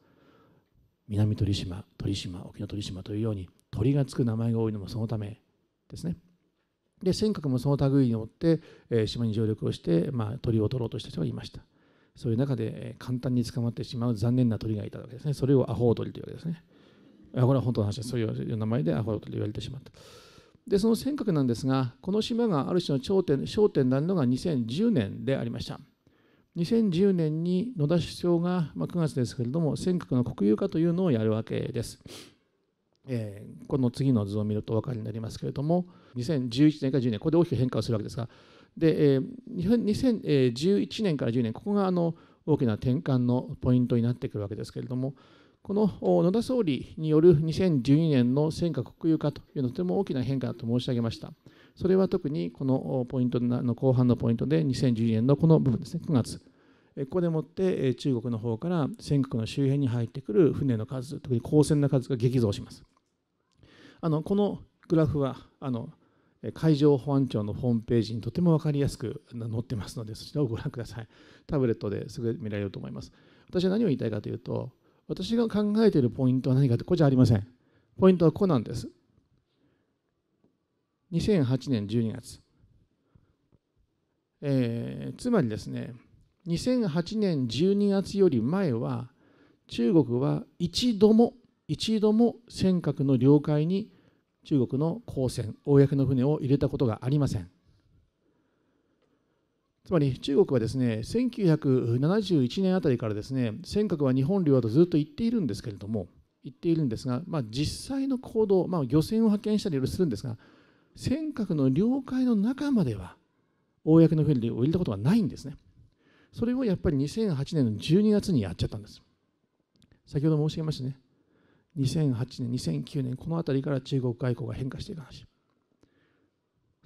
南鳥島鳥島沖の鳥島というように鳥がつく名前が多いのもそのためですね。で尖閣もその類によって、え島に上陸をして、まあ、鳥を取ろうとした人がいました。そういう中で、え簡単に捕まってしまう残念な鳥がいたわけですね。それをアホウ鳥というわけですね。あこれは本当の話です。そういう名前でアホウ鳥と言われてしまった。でその尖閣なんですがこの島がある種の頂点焦点になるのが2010年でありました。2010年に野田首相が、まあ、9月ですけれども尖閣の国有化というのをやるわけです。えー、この次の図を見るとお分かりになりますけれども2011年から10年ここで大きく変化をするわけですがで、えー、2011年から10年ここがあの大きな転換のポイントになってくるわけですけれどもこの野田総理による2012年の尖閣国有化というのはとても大きな変化だと申し上げました。それは特にこのポイントの後半のポイントで2012年のこの部分ですね9月ここでもって中国の方から尖閣の周辺に入ってくる船の数特に公船の数が激増しますあのこのグラフはあの海上保安庁のホームページにとても分かりやすく載ってますのでそちらをご覧くださいタブレットですぐ見られると思います私は何を言いたいかというと私が考えているポイントは何かってここじゃありませんポイントはここなんです2008年12月、えー、つまりですね2008年12月より前は中国は一度も一度も尖閣の領海に中国の公船公の船を入れたことがありませんつまり中国はですね1971年あたりからですね尖閣は日本領だとずっと言っているんですけれども言っているんですが、まあ、実際の行動、まあ、漁船を派遣したりするんですが尖閣の領海の中までは公のフェリーを入れたことはないんですね。それをやっぱり2008年の12月にやっちゃったんです。先ほど申し上げましたね。2008年、2009年、この辺りから中国外交が変化していく話。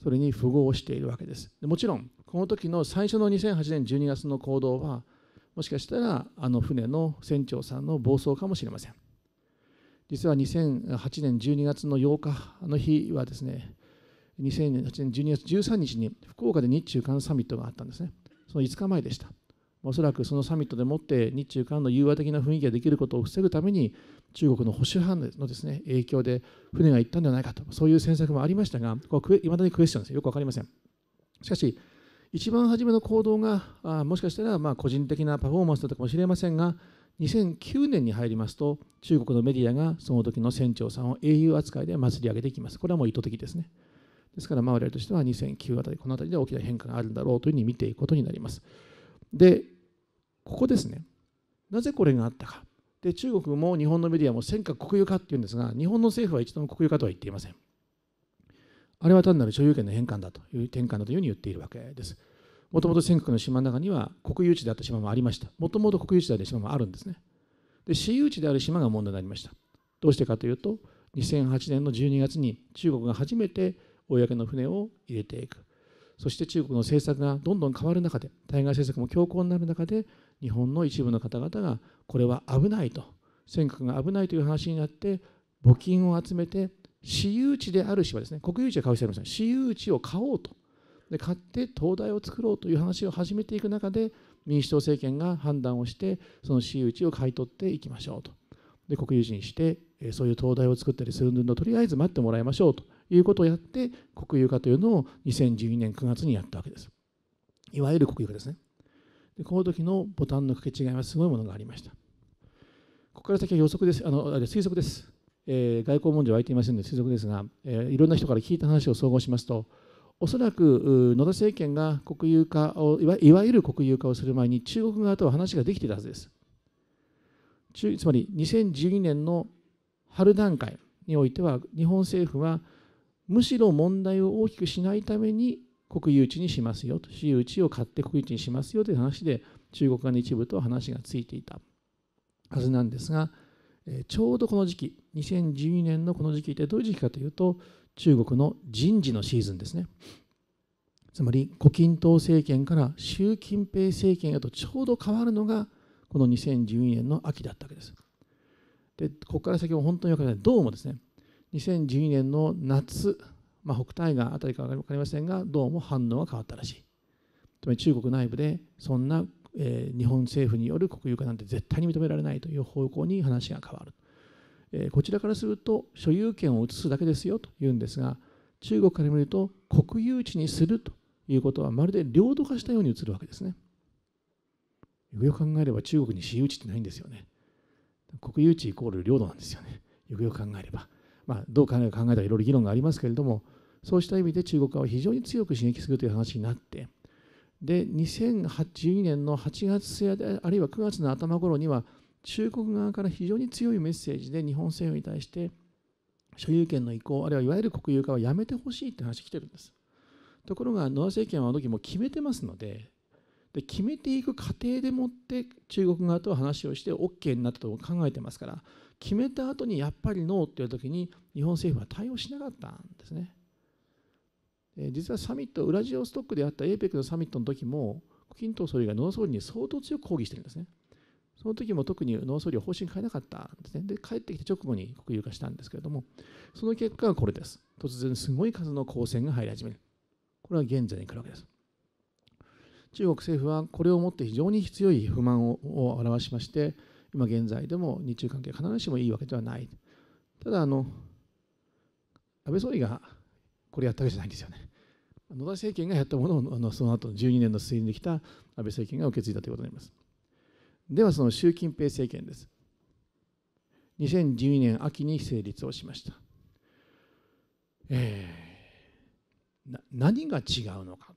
それに符合しているわけです。もちろん、この時の最初の2008年12月の行動は、もしかしたらあの船の船長さんの暴走かもしれません。実は2008年12月の8日の日はですね、2008年12月13日に福岡で日中韓サミットがあったんですね。その5日前でした。おそらくそのサミットでもって日中韓の融和的な雰囲気ができることを防ぐために中国の保守派のですね影響で船が行ったんではないかとそういう戦策もありましたがいまだにクエスチョンですよく分かりませんしかし一番初めの行動がもしかしたらまあ個人的なパフォーマンスだったかもしれませんが2009年に入りますと中国のメディアがその時の船長さんを英雄扱いで祭り上げていきますこれはもう意図的ですねですから、周りとしては2009あたり、このあたりで大きな変化があるんだろうというふうに見ていくことになります。で、ここですね。なぜこれがあったか。で、中国も日本のメディアも尖閣国有化っていうんですが、日本の政府は一度も国有化とは言っていません。あれは単なる所有権の変換だという転換だというふうに言っているわけです。もともと尖閣の島の中には国有地であった島もありました。もともと国有地である島もあるんですね。で、私有地である島が問題になりました。どうしてかというと、2008年の12月に中国が初めて公の船を入れていくそして中国の政策がどんどん変わる中で対外政策も強硬になる中で日本の一部の方々がこれは危ないと尖閣が危ないという話になって募金を集めて私有地であるしはですね国有地は買う必要ありません私有地を買おうとで買って東大を作ろうという話を始めていく中で民主党政権が判断をしてその私有地を買い取っていきましょうとで国有地にしてそういう東大を作ったりするのとりあえず待ってもらいましょうということをやって国有化というのを2012年9月にやったわけですいわゆる国有化ですねでこの時のボタンの掛け違いはすごいものがありましたここから先は予測ですあの推測です、えー、外交文書は空いていませんので推測ですが、えー、いろんな人から聞いた話を総合しますとおそらく野田政権が国有化をいわゆる国有化をする前に中国側とは話ができていたはずですつまり2012年の春段階においては日本政府はむしろ問題を大きくしないために国有地にしますよと私有地を買って国有地にしますよという話で中国側の一部と話がついていたはずなんですがちょうどこの時期2012年のこの時期ってどういう時期かというと中国の人事のシーズンですねつまり胡錦涛政権から習近平政権へとちょうど変わるのがこの2012年の秋だったわけですでここから先も本当によくないどうもですね2012年の夏、まあ、北戴河辺りか分かりませんがどうも反応が変わったらしいつまり中国内部でそんな、えー、日本政府による国有化なんて絶対に認められないという方向に話が変わる、えー、こちらからすると所有権を移すだけですよというんですが中国から見ると国有地にするということはまるで領土化したように映るわけですねよくよく考えれば中国に私有地ってないんですよね国有地イコール領土なんですよねよくよく考えればまあ、どう考えるか考えたらいろいろ議論がありますけれどもそうした意味で中国側は非常に強く刺激するという話になってで2012年の8月末あるいは9月の頭頃には中国側から非常に強いメッセージで日本政府に対して所有権の移行あるいはいわゆる国有化はやめてほしいという話が来てるんですところが野田政権はあの時も決めてますのでで決めていく過程でもって中国側と話をして OK になったと考えてますから決めた後にやっぱりノーって言われた時に日本政府は対応しなかったんですね。実はサミット、ウラジオストックであった APEC のサミットの時も、胡錦涛総理が農総理に相当強く抗議してるんですね。その時も特に農総理は方針変えなかったんですね。で、帰ってきて直後に国有化したんですけれども、その結果がこれです。突然すごい数の抗戦が入り始める。これは現在に来るわけです。中国政府はこれをもって非常に強い不満を表しまして、今現在でも日中関係必ずしもいいわけではない。ただあの、安倍総理がこれやったわけじゃないんですよね。野田政権がやったものをあのその後の12年の推移できた安倍政権が受け継いだということになります。ではその習近平政権です。2012年秋に成立をしました。えー、何が違うのか。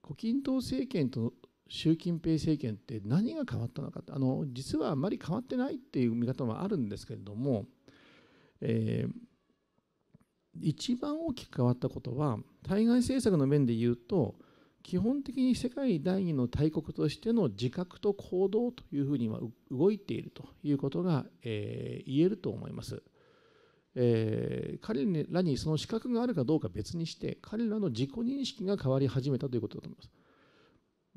胡錦涛政権と習近平政権って何が変わったのかあの実はあまり変わってないっていう見方もあるんですけれども、えー、一番大きく変わったことは対外政策の面で言うと基本的に世界第二の大国としての自覚と行動というふうには動いているということが、えー、言えると思います。えー、彼らにその資格があるかどうか別にして彼らの自己認識が変わり始めたということだと思います。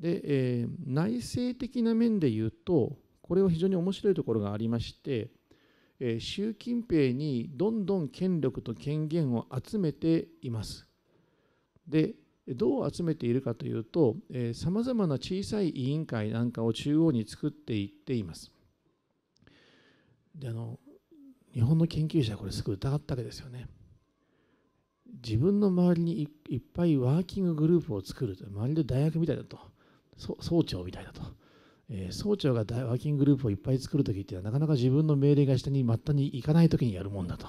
で、えー、内政的な面で言うとこれは非常に面白いところがありまして、えー、習近平にどんどん権力と権限を集めています。でどう集めているかというとさまざまな小さい委員会なんかを中央に作っていっています。であの日本の研究者はこれすぐ疑ったわけですよね。自分の周りにいっぱいワーキンググループを作ると周りで大学みたいだと総長みたいだと、えー、総長がワーキンググループをいっぱい作るときってなかなか自分の命令が下に末端に行かないときにやるもんだと、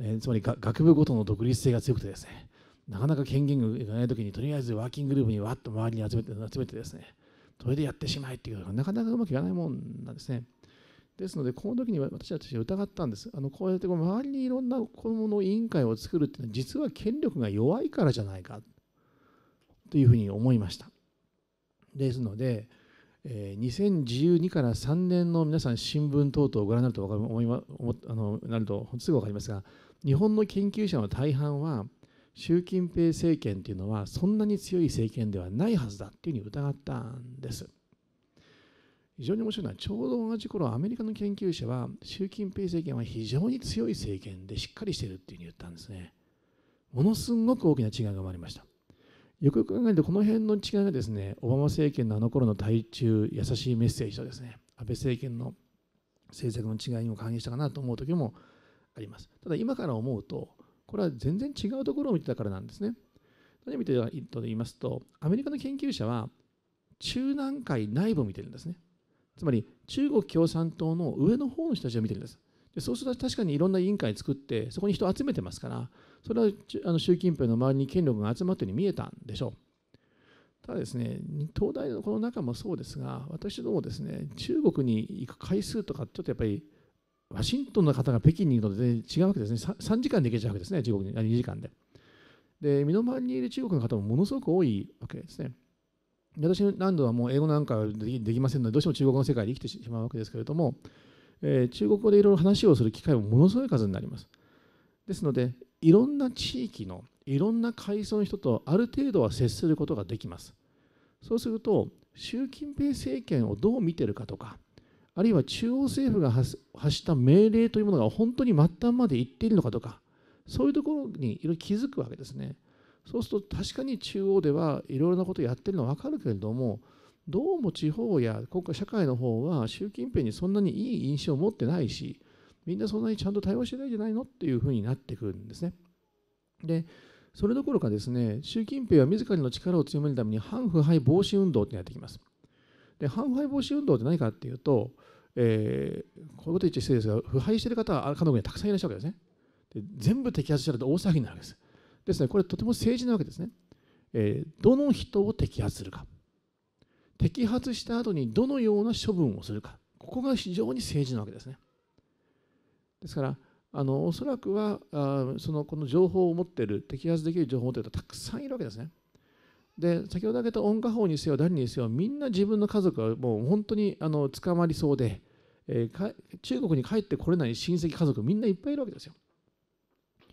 えー、つまり学部ごとの独立性が強くてですねなかなか権限がいかないときにとりあえずワーキンググループにわっと周りに集めて集めてですねそれでやってしまえっていうのがなかなかうまくいかないもんなんですね。ですので、この時に私たち疑ったんです。あのこうやって周りにいろんな子どもの委員会を作るっていうのは、実は権力が弱いからじゃないかというふうに思いました。ですので、えー、2012から3年の皆さん新聞等々をご覧になるとか思いまあのなるとすぐ分かりますが日本の研究者の大半は習近平政権というのはそんなに強い政権ではないはずだというふうに疑ったんです。非常に面白いのはちょうど同じ頃アメリカの研究者は習近平政権は非常に強い政権でしっかりしているっていうふうに言ったんですね。ものすごく大きな違いが生まれました。よくよく考えるとこの辺の違いがですねオバマ政権のあの頃の対中優しいメッセージとですね安倍政権の政策の違いにも関係したかなと思う時もありますただ今から思うとこれは全然違うところを見てたからなんですね何を見てたと言いますとアメリカの研究者は中南海内部を見てるんですねつまり中国共産党の上の方の人たちを見てるんですでそうすると確かにいろんな委員会作ってそこに人を集めてますからそれはあの習近平の周りに権力が集まってるように見えたんでしょうただですね東大のこの中もそうですが私どもですね中国に行く回数とかちょっとやっぱりワシントンの方が北京に行くのと全然違うわけですね 3, 3時間で行けちゃうわけですね中国にあ2時間でで身の回りにいる中国の方もものすごく多いわけですね私何度はもう英語なんかできませんのでどうしても中国の世界で生きてしまうわけですけれどもえ中国語でいろいろ話をする機会もものすごい数になります。ですのでいろんな地域のいろんな階層の人とある程度は接することができます。そうすると習近平政権をどう見てるかとかあるいは中央政府が発した命令というものが本当に末端まで行っているのかとかそういうところにいろいろ気づくわけですね。そうすると確かに中央ではいろいろなことをやってるのは分かるけれどもどうも地方や今回社会の方は習近平にそんなにいい印象を持ってないしみんなそんなにちゃんと対応してないんじゃないのっていうふうになってくるんですね。でそれどころかですね習近平は自らの力を強めるために反腐敗防止運動ってやってきます。で反腐敗防止運動って何かっていうと、えー、こういうこと言って失礼ですが腐敗してる方は彼女にはたくさんいらっしゃるわけですね。で全部摘発したら大騒ぎになるわけです。ですねこれとても政治なわけですね。えー、どの人を摘発するか。摘発した後にどのような処分をするかここが非常に政治なわけですね。ですからあのおそらくはあそのこの情報を持っている摘発できる情報を持っている人たくさんいるわけですね。で先ほど挙げた音楽法にせよ誰にせよみんな自分の家族はもう本当にあの捕まりそうで、えー、中国に帰ってこれない親戚家族みんないっぱいいるわけですよ。で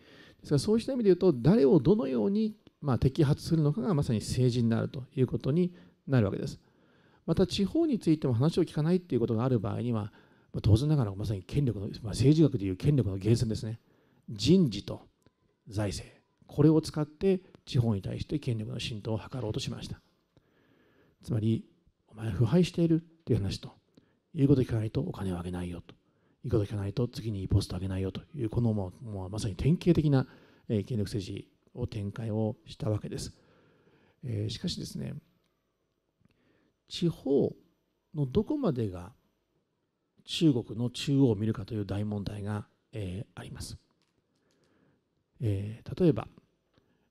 すからそうした意味で言うと誰をどのように、まあ、摘発するのかがまさに政治になるということになるわけです。また地方についても話を聞かないっていうことがある場合には当然ながらまさに権力の、まあ、政治学でいう権力の源泉ですね人事と財政これを使って地方に対して権力の浸透を図ろうとしましたつまりお前腐敗しているっていう話と言うこと聞かないとお金をあげないよと言うこと聞かないと次にポストあげないよというこのもうまさに典型的な、え権力政治を展開をしたわけです、えー、しかしですね地方のどこまでが中国の中央を見るかという大問題が、えー、あります、えー、例えば、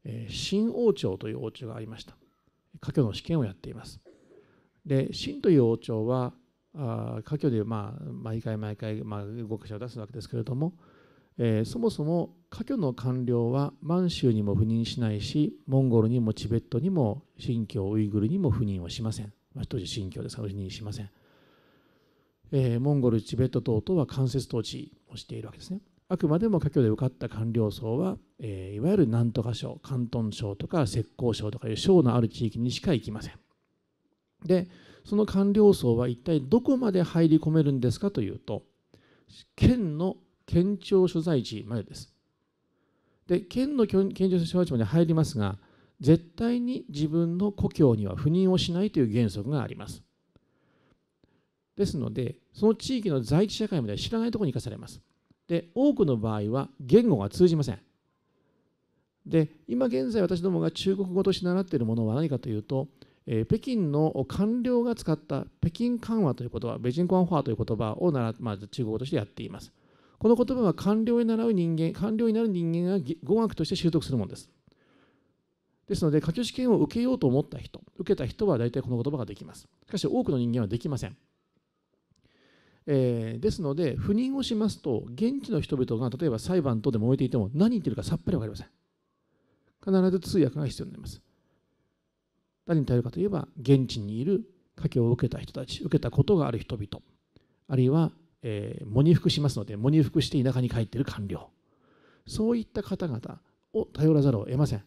えー、新王朝という王朝がありました科挙の試験をやっていますで秦という王朝は科挙で、まあ、毎回毎回、まあ、合格者を出すわけですけれども、えー、そもそも科挙の官僚は満州にも赴任しないしモンゴルにもチベットにも新疆ウイグルにも赴任をしませんまあ、当時新疆ですかしません、えー、モンゴルチベット等とは間接統治をしているわけですねあくまでも華僑で受かった官僚層は、えー、いわゆる何とか省広東省とか浙江省とかいう省のある地域にしか行きませんでその官僚層は一体どこまで入り込めるんですかというと県の県庁所在地までですで県の県庁所在地まで入りますが絶対に自分の故郷には赴任をしないという原則があります。ですのでその地域の在地社会までは知らないところに生かされます。で多くの場合は言語が通じません。で今現在私どもが中国語として習っているものは何かというと、えー、北京の官僚が使った北京緩和という言葉北京官フォアという言葉を習、まあ、中国語としてやっています。この言葉は官僚に習う人間官僚になる人間が語学として習得するものです。ですので、下級試験を受けようと思った人、受けた人は大体この言葉ができます。しかし、多くの人間はできません。えー、ですので、赴任をしますと、現地の人々が例えば裁判等で燃えていても、何言ってるかさっぱり分かりません。必ず通訳が必要になります。誰に頼るかといえば、現地にいる家教を受けた人たち、受けたことがある人々、あるいは、えー、喪に服しますので、喪に服して田舎に帰っている官僚、そういった方々を頼らざるを得ません。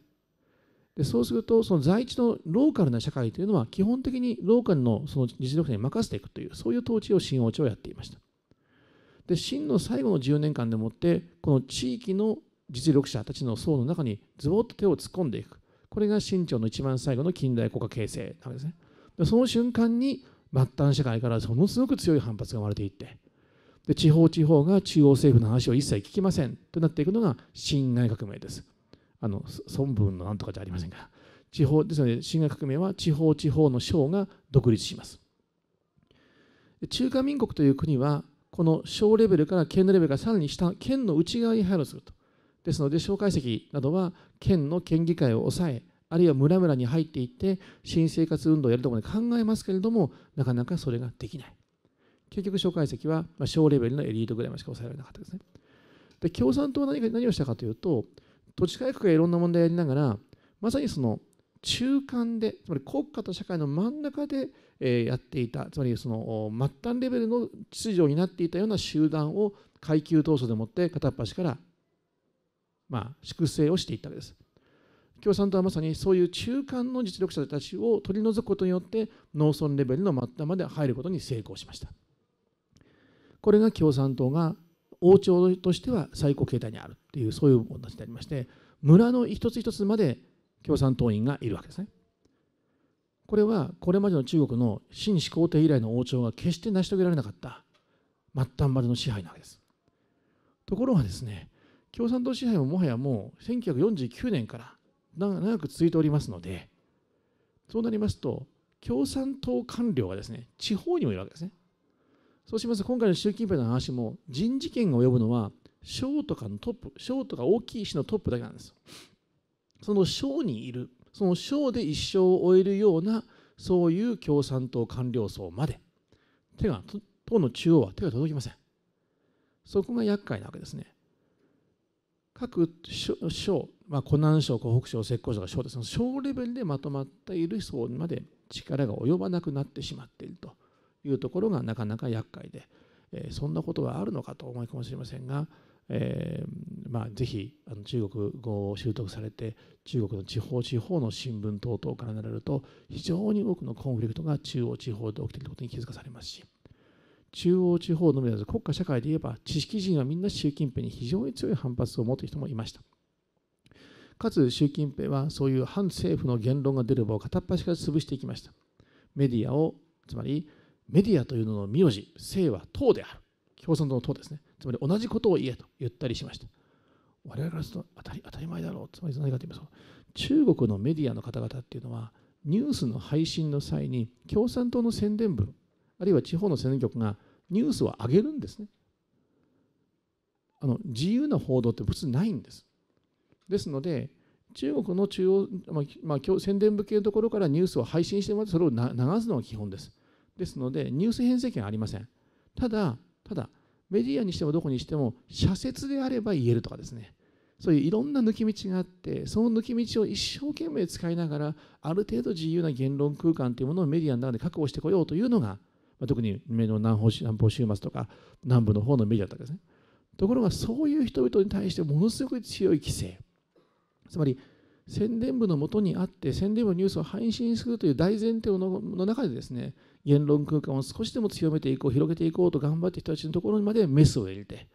でそうすると、その在地のローカルな社会というのは、基本的にローカルのその実力者に任せていくという、そういう統治を新王朝はやっていました。で、秦の最後の10年間でもって、この地域の実力者たちの層の中にズボッと手を突っ込んでいく。これが清朝の一番最後の近代国家形成なわけですね。でその瞬間に末端社会からものすごく強い反発が生まれていってで地方地方が中央政府の話を一切聞きませんとなっていくのが新内閣名ですあの孫文のなんとかじゃありませんから地方ですので進学革命は地方地方の省が独立します中華民国という国はこの省レベルから県のレベルからさらに下県の内側に配慮するとですので蒋介石などは県の県議会を抑えあるいは村々に入っていって新生活運動をやるところで考えますけれどもなかなかそれができない結局蒋介石は小レベルのエリートぐらいまでしか抑えられなかったですねで共産党は何何をしたかというと土地改革やいろんな問題をやりながらまさにその中間でつまり国家と社会の真ん中で、えやっていたつまりその末端レベルの秩序になっていたような集団を階級闘争でもって片っ端から、まあ、粛清をしていったわけです。共産党はまさにそういう中間の実力者たちを取り除くことによって農村レベルの末端まで入ることに成功しました。これが共産党が王朝としては最高形態にあるっていうそういう形でありまして村の一つ一つまで共産党員がいるわけですね。これはこれまでの中国の秦始皇帝以来の王朝が決して成し遂げられなかった末端までの支配なわけです。ところがですね共産党支配ももはやもう1949年から長く続いておりますのでそうなりますと共産党官僚がですね地方にもいるわけですね。そうしますと今回の習近平の話も人事権が及ぶのは小とかのトップ小とか大きい石のトップだけなんですその小にいるその小で一生を終えるようなそういう共産党官僚層まで手が党の中央は手が届きませんそこが厄介なわけですね各省、まあ、湖南省湖北省浙江省が省ですの省レベルでまとまっている層まで力が及ばなくなってしまっているというところがなかなか厄介で、えー、そんなことがあるのかと思いかもしれませんがえーまあ、ぜひあの中国語を習得されて中国の地方地方の新聞等々からなれると非常に多くのコンフリクトが中央地方で起きていることに気づかされますし中央地方のみならず国家社会で言えば知識人はみんな習近平に非常に強い反発を持っている人もいましたかつ習近平はそういう反政府の言論が出れば片っ端から潰していきましたメディアをつまりメディアというのの名字姓は党である共産党の党ですねつまり同じことを言えと言ったりしました。我々からすると当たり当たり前だろう。つまり何かと言いますと、中国のメディアの方々っていうのは、ニュースの配信の際に共産党の宣伝部、あるいは地方の宣伝局がニュースを上げるんですね。あの自由な報道って普通ないんです。ですので、中国の中央、まあまあ、宣伝部系のところからニュースを配信してもらって、それを流すのが基本です。ですので、ニュース編成権はありません。ただ、ただ、メディアにしてもどこにしても社説であれば言えるとかですねそういういろんな抜き道があってその抜き道を一生懸命使いながらある程度自由な言論空間というものをメディアの中で確保してこようというのが、ま特に南方南方週末とか南部の方のメディアだったわけですねところがそういう人々に対してものすごい強い規制つまり宣伝部のもとにあって宣伝部のニュースを配信するという大前提の中でですね言論空間を少しでも強めていこう広げていこうと頑張って人たちのところにまでメスを入れて、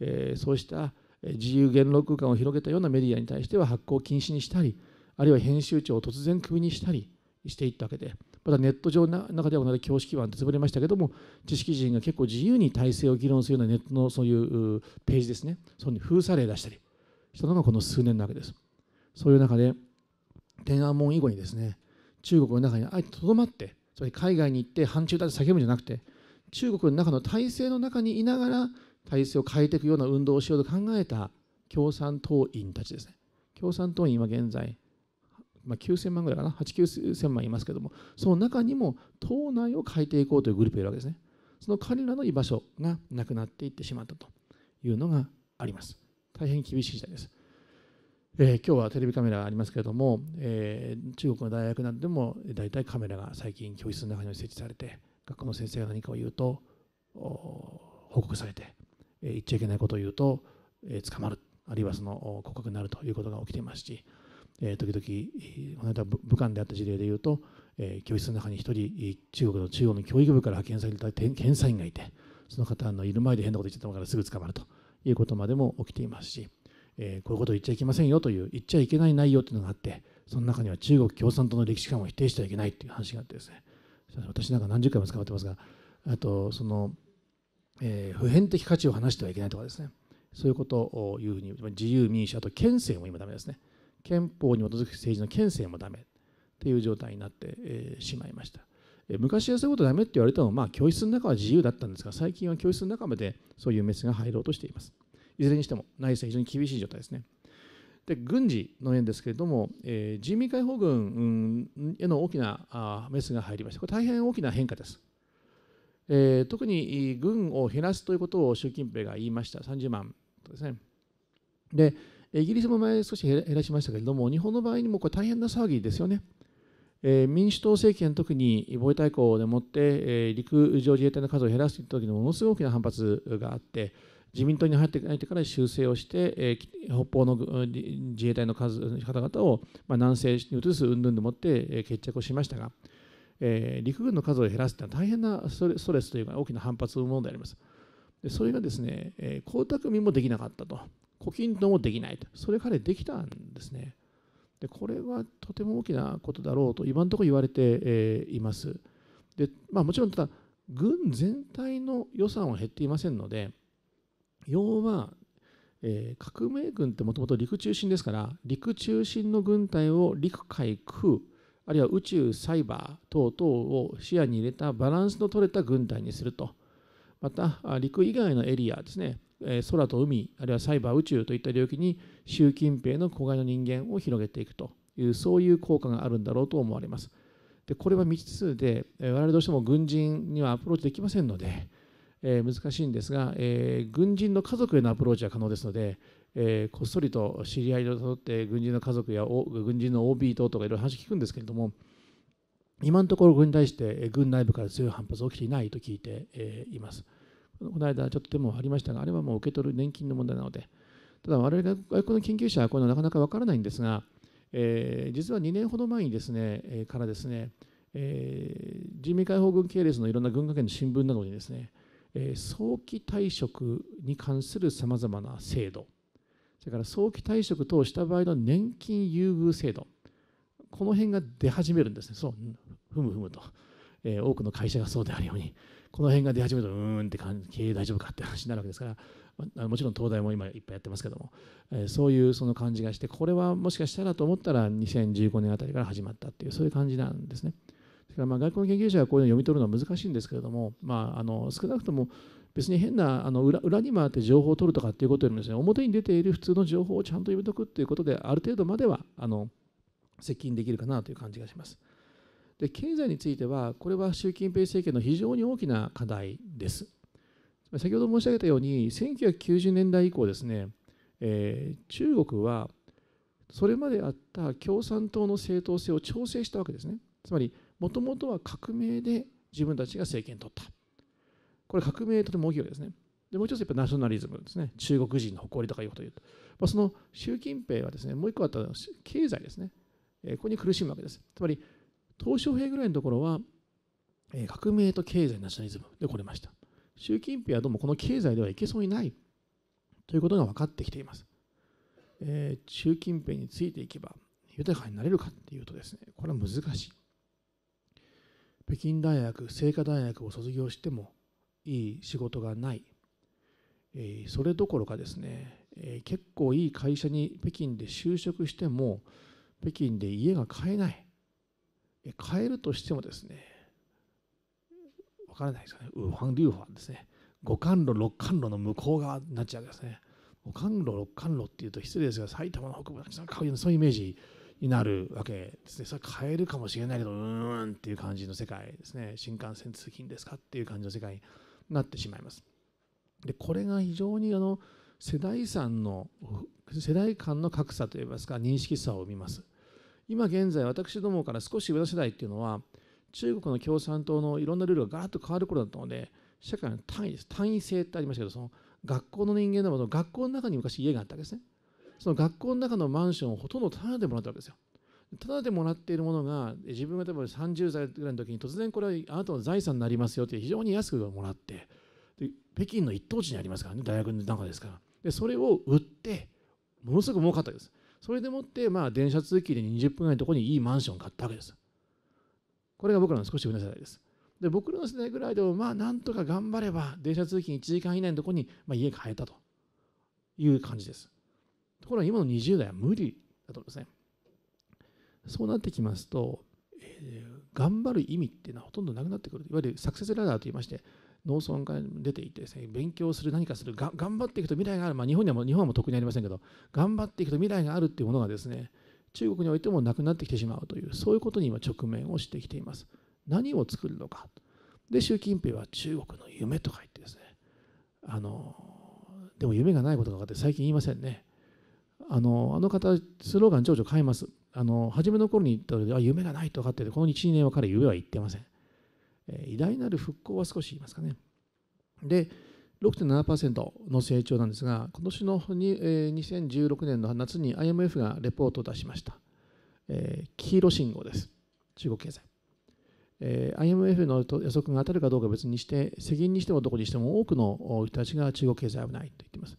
えー、そうした自由言論空間を広げたようなメディアに対しては発行禁止にしたりあるいは編集長を突然クビにしたりしていったわけでまたネット上の中では同じ教式版って潰れましたけども知識人が結構自由に体制を議論するようなネットのそういうページですねそういう封鎖令出したりしたのがこの数年なわけですそういう中で天安門以後にですね中国の中にあえてとどまってつまり海外に行って反中だって叫ぶんじゃなくて中国の中の体制の中にいながら体制を変えていくような運動をしようと考えた共産党員たちですね共産党員は現在、まあ、9000万ぐらいかな8 9 0万いますけどもその中にも党内を変えていこうというグループがいるわけですねその彼らの居場所がなくなっていってしまったというのがあります大変厳しい時代ですえー、今日はテレビカメラありますけれども、えー、中国の大学などでも大体カメラが最近教室の中に設置されて学校の先生が何かを言うと報告されて、えー、言っちゃいけないことを言うと、えー、捕まるあるいはその告白になるということが起きていますし、えー、時々この間武漢であった事例で言うと、えー、教室の中に1人中国の中央の教育部から派遣された検査員がいてその方のいる前で変なこと言っちゃったからすぐ捕まるということまでも起きていますし。えー、こういうことを言っちゃいけませんよという言っちゃいけない内容というのがあってその中には中国共産党の歴史観を否定してはいけないという話があってですね私なんか何十回も使ってますがあとその、えー、普遍的価値を話してはいけないとかですねそういうことをいうふうに自由民主あと憲政も今ダメですね憲法に基づく政治の憲政もダメっていう状態になって、えー、しまいました。昔はそういうことダメって言われたのまあ、教室の中は自由だったんですが最近は教室の中までそういうメスが入ろうとしています。いずれにしても内政非常に厳しい状態ですね。で軍事の面ですけれども、えー、人民解放軍への大きなあメスが入りました。これ大変大きな変化です。えー、特に軍を減らすということを習近平が言いました。30万とですね。で、イギリスも前少し減らしましたけれども、日本の場合にもこれ大変な騒ぎですよね。えー、民主党政権、特に防衛大綱でもって、えー、陸上自衛隊の数を減らすという時にものすごく大きな反発があって、自民党に入って入ってから修正をして、えー、北方の自衛隊の数方々を、まあ、南西に移す云々でもって、えー、決着をしましたが、えー、陸軍の数を減らすというのは大変なストレスというか大きな反発を生むものであります。でそれがですね、えー、江沢民もできなかったと、胡錦涛もできないと、それ彼できたんですね。でこれはとても大きなことだろうと今のところ言われて、えー、います。でまあ、もちろんただ軍全体の予算は減っていませんので要は、えー、革命軍ってもともと陸中心ですから陸中心の軍隊を陸海空あるいは宇宙サイバー等々を視野に入れたバランスの取れた軍隊にするとまた陸以外のエリアですね空と海あるいはサイバー宇宙といった領域に習近平の子飼いの人間を広げていくというそういう効果があるんだろうと思われます。でこれは未知数で我々どうしても軍人にはアプローチできませんのでえー、難しいんですが、えー、軍人の家族へのアプローチは可能ですので、えー、こっそりと知り合いを取って軍人の家族や軍人の OB 等とかいろいろ話聞くんですけれども今のところ軍に対して軍内部から強い反発が起きていないと聞いて、えいます。この間ちょっとでもありましたがあれはもう受け取る年金の問題なのでただ我々外国の研究者はこういうのはなかなか分からないんですが、え実は2年ほど前にですね、えからですね、え人民解放軍系列のいろんな軍関係の新聞などにですね早期退職に関するさまざまな制度それから早期退職等をした場合の年金優遇制度この辺が出始めるんですねそうふむふむと、え多くの会社がそうであるようにこの辺が出始めるとうーんって感じ、経営大丈夫かって話になるわけですからもちろん東大も今いっぱいやってますけども、えそういうその感じがしてこれはもしかしたらと思ったら2015年あたりから始まったっていうそういう感じなんですね。からまあ外交の研究者はこういうのを読み取るのは難しいんですけれども、まあ、あの少なくとも別に変なあの裏裏に回って情報を取るとかっていうことよりもですね表に出ている普通の情報をちゃんと読み解くっていうことである程度まではあの接近できるかなという感じがします。で経済についてはこれは習近平政権の非常に大きな課題です。先ほど申し上げたように1990年代以降ですね、えー、中国はそれまであった共産党の正当性を調整したわけですね。つまりもともとは革命で自分たちが政権取った。これ革命とても大きいわけですね。でもう一つやっぱナショナリズムですね。中国人の誇りとかいうことを言うと。まあ、その習近平はですね、もう一個あったのは経済ですね。えここに苦しむわけです。つまり、鄧小平ぐらいのところは、え革命と経済、ナショナリズムで来れました。習近平はどうもこの経済ではいけそうにないということが分かってきています。えー、習近平についていけば豊かになれるかっていうとですね、これは難しい。北京大学清華大学を卒業してもいい仕事がない、えそれどころかですね、え結構いい会社に北京で就職しても北京で家が買えない、え買えるとしてもですねわからないですよねウファン・リューファンですね五貫路六貫路の向こう側になっちゃうんですね五貫路六貫路っていうと失礼ですが埼玉の北部のそういうイメージになるわけですね。それ変えるかもしれないけど、うーんっていう感じの世界ですね。新幹線通勤ですかっていう感じの世界になってしまいます。で、これが非常にあの世代間の、世代間の格差といいますか、認識差を生みます。今現在、私どもから少し上の世代っていうのは、中国の共産党のいろんなルールがガラッと変わる頃だったので、社会の単位です。単位性ってありましたけど、その学校の人間でも学校の中に昔家があったわけですね。その学校の中のマンションをほとんどただでもらったわけですよ。ただでもらっているものが自分が例えば30歳ぐらいの時に突然これはあなたの財産になりますよって非常に安くもらってで北京の一等地にありますからね大学の中ですからでそれを売ってものすごく儲かったわけですそれでもってまあ電車通勤で20分ぐらいのところにいいマンションを買ったわけですこれが僕らの少し上の世代ですで僕らの世代ぐらいでもまあなんとか頑張れば電車通勤1時間以内のところにまあ家買えたという感じですところが今の20代は無理だと思うんですね。そうなってきますと、えー、頑張る意味っていうのはほとんどなくなってくる。いわゆるサクセスラダーと言いまして、農村から出ていてですね、勉強する、何かする、頑張っていくと未来がある。まあ、日本にはも日本はもう特にありませんけど、頑張っていくと未来があるっていうものがですね、中国においてもなくなってきてしまうという、そういうことに今直面をしてきています。何を作るのか。で、習近平は中国の夢とか言ってですね、あの、でも夢がないことが分かって最近言いませんね。あのあの方スローガン長々変えますあの初めの頃に言ったのであ夢がないと分かっててこの12年は彼夢は言ってません、えー、偉大なる復興は少し言いますかねで6.7%の成長なんですが今年のに、えー、2016年の夏に IMF がレポートを出しました、えー、黄色信号です中国経済えー、IMF の予測が当たるかどうか別にして、責任にしてもどこにしても多くの人たちが中国経済危ないと言っています。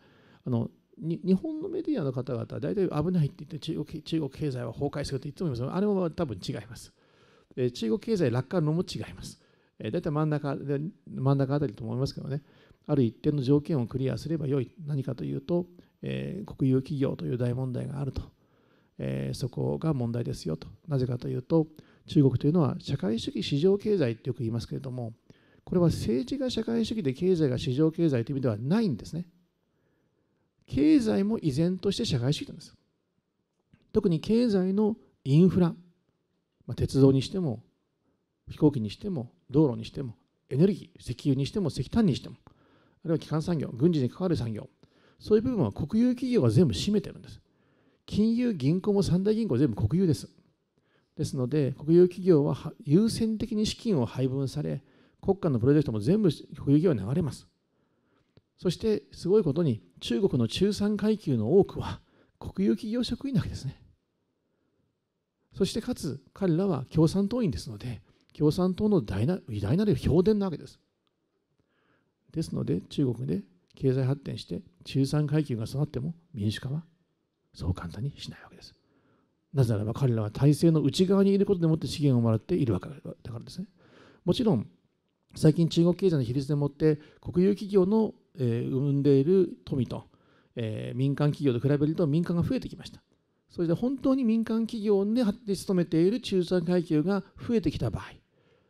あの日本のメディアの方々は大体危ないって言って中国中国経済は崩壊すると言ってもいますあれも多分違います。中国経済落下のも違います。大体真ん中で真ん中あたりと思いますけどね、ある一定の条件をクリアすればよい、何かというと、えー、国有企業という大問題があると、えー、そこが問題ですよと、なぜかというと、中国というのは社会主義市場経済ってよく言いますけれども、これは政治が社会主義で経済が市場経済という意味ではないんですね。経済も依然として社会主義なんです。特に経済のインフラ、まあ、鉄道にしても飛行機にしても道路にしてもエネルギー石油にしても石炭にしてもあるいは基幹産業軍事に関わる産業そういう部分は国有企業が全部占めてるんです金融銀行も三大銀行全部国有ですですので国有企業は優先的に資金を配分され国家のプロジェクトも全部国有企業に流れますそしてすごいことに中国の中産階級の多くは国有企業職員なわけですね。そしてかつ彼らは共産党員ですので共産党の大な偉大なる評伝なわけです。ですので中国で経済発展して中産階級が育っても民主化はそう簡単にしないわけです。なぜならば彼らは体制の内側にいることでもって資源をもらっているわけだからですね。もちろん最近中国経済の比率でもって国有企業の生んでいる富と、え民間企業と比べると民間が増えてきました。そして本当に民間企業で勤めている中産階級が増えてきた場合、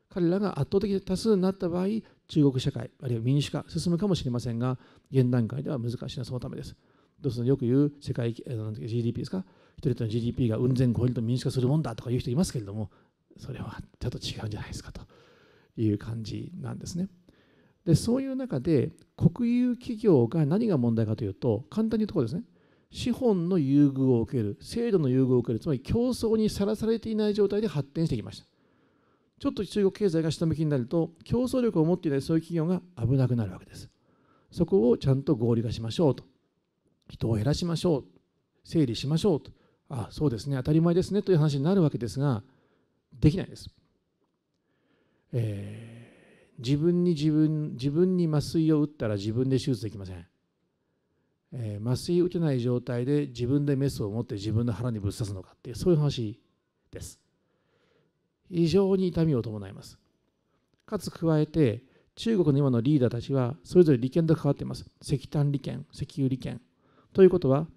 彼らが圧倒的多数になった場合、中国社会、あるいは民主化、進むかもしれませんが、現段階では難しいのそのためです。どうするよく言う世界 GDP ですか、人々の GDP がうん千超えると民主化するもんだとか言う人いますけれども、それはちょっと違うんじゃないですかという感じなんですね。でそういう中で国有企業が何が問題かというと簡単に言うところですね資本の優遇を受ける制度の優遇を受けるつまり競争にさらされていない状態で発展してきましたちょっと中国経済が下向きになると競争力を持っていないそういう企業が危なくなるわけですそこをちゃんと合理化しましょうと人を減らしましょう整理しましょうとあそうですね当たり前ですねという話になるわけですができないです、えー自分に自分自分に麻酔を打ったら自分で手術できません、えー、麻酔打てない状態で自分でメスを持って自分の腹にぶっ刺すのかっていうそういう話です非常に痛みを伴いますかつ加えて中国の今のリーダーたちはそれぞれ利権と変わっています石炭利権石油利権ということは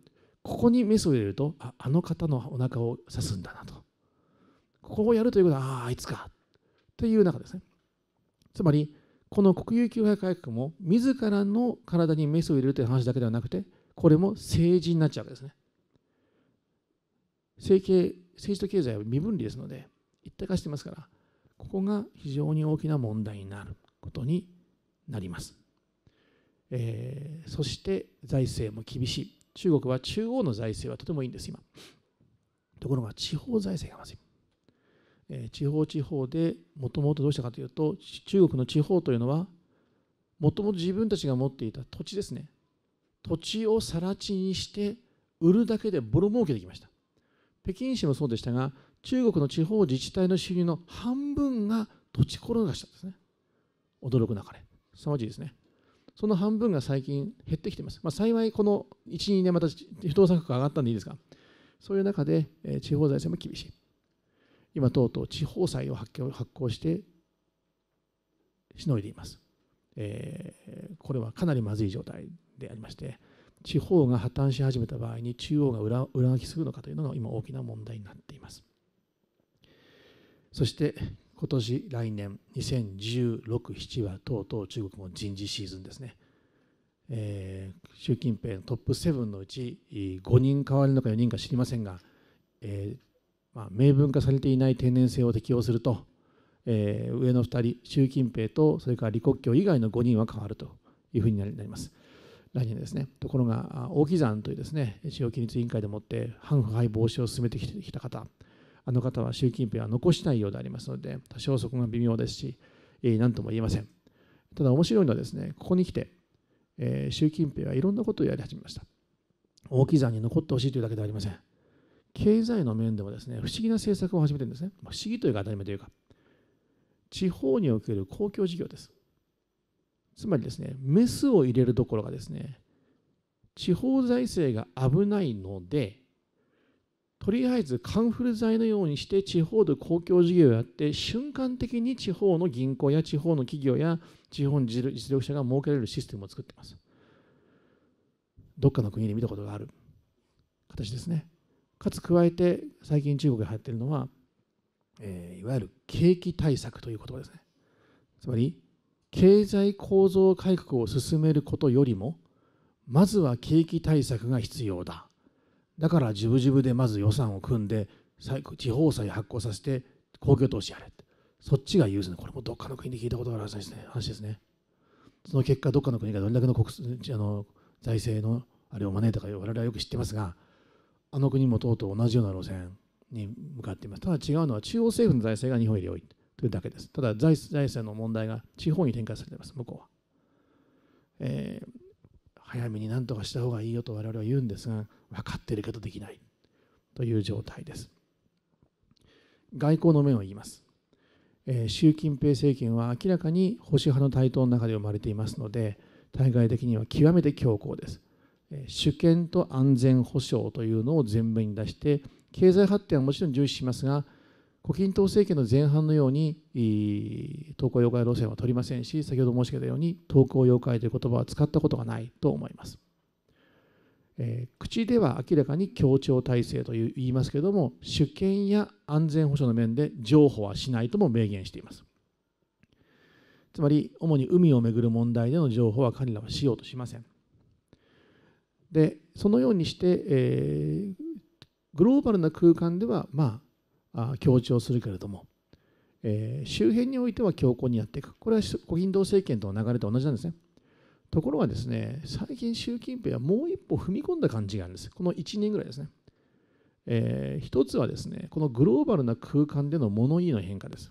ここにメスを入れるとああの方のお腹を刺すんだなとここをやるということはあああいつかという中ですねつまりこの国有給付改革も自らの体にメスを入れるという話だけではなくてこれも政治になっちゃうわけですね政経政治と経済は身分離ですので一体化してますからここが非常に大きな問題になることになります、えー、そして財政も厳しい中国は中央の財政はとてもいいんです今ところが地方財政がまずい地方地方でもともとどうしたかというと中国の地方というのはもともと自分たちが持っていた土地ですね土地を更地にして売るだけでボロ儲けできました北京市もそうでしたが中国の地方自治体の収入の半分が土地転がしたんですね驚くなかれ凄まじいですねその半分が最近減ってきています、まあ、幸いこの12年また不動産価格上がったんでいいですがそういう中で地方財政も厳しい今とうとう地方債を発行してしのいでいます、えー、これはかなりまずい状態でありまして地方が破綻し始めた場合に中央が裏裏書きするのかというのが今大きな問題になっていますそして今年来年20167はとうとう中国も人事シーズンですね、えー、習近平のトップ7のうち5人変わるのか4人か知りませんが、えー、まあ、明文化されていない定年制を適用すると、えー、上の2人、習近平とそれから李克強以外の5人は変わるというふうになります。来年ですね。ところが、大木山というですね、使用規律委員会でもって、反腐敗防止を進めてきた方、あの方は習近平は残しないようでありますので、多少そこが微妙ですし、え何とも言えません。ただ面白いのはですね、ここに来て、えー、習近平はいろんなことをやり始めました。大木山に残ってほしいというだけではありません。経済の面でもですね不思議な政策を始めてるんですね不思議というか当たり前というか地方における公共事業ですつまりですねメスを入れるところがですね地方財政が危ないのでとりあえずカンフル剤のようにして地方で公共事業をやって瞬間的に地方の銀行や地方の企業や地方の実力者が設けられるシステムを作っていますどっかの国で見たことがある形ですねかつ加えて最近中国が流行っているのは、えー、いわゆる景気対策という言葉ですねつまり経済構造改革を進めることよりもまずは景気対策が必要だだからジブジブでまず予算を組んで地方債発行させて公共投資やれそっちがすねこれもどっかの国で聞いたことがある話ですね話ですねその結果どっかの国がどれだけの国あの財政のあれを招いたか我々はよく知ってますがあの国もとうとう同じような路線に向かっています。ただ違うのは中央政府の財政が日本より多いというだけです。ただ財政の問題が地方に展開されています、向こうは。えー、早めに何とかした方がいいよと我々は言うんですが、分かっているけどできないという状態です。外交の面を言います。えー、習近平政権は明らかに保守派の台頭の中で生まれていますので、対外的には極めて強硬です。主権と安全保障というのを前面に出して経済発展はもちろん重視しますが胡錦涛政権の前半のように東航要介路線は取りませんし先ほど申し上げたように東航要介という言葉は使ったことがないと思います、えー、口では明らかに協調体制という言いますけれども主権や安全保障の面で譲歩はしないとも明言していますつまり主に海をめぐる問題での譲歩は彼らはしようとしませんでそのようにして、えー、グローバルな空間ではまあ強調するけれども、えー、周辺においては強硬にやっていくこれは胡錦涛政権との流れと同じなんですねところがですね最近習近平はもう一歩踏み込んだ感じがあるんですこの1年ぐらいですね、えー、一つはですねこのグローバルな空間での物言いの変化です、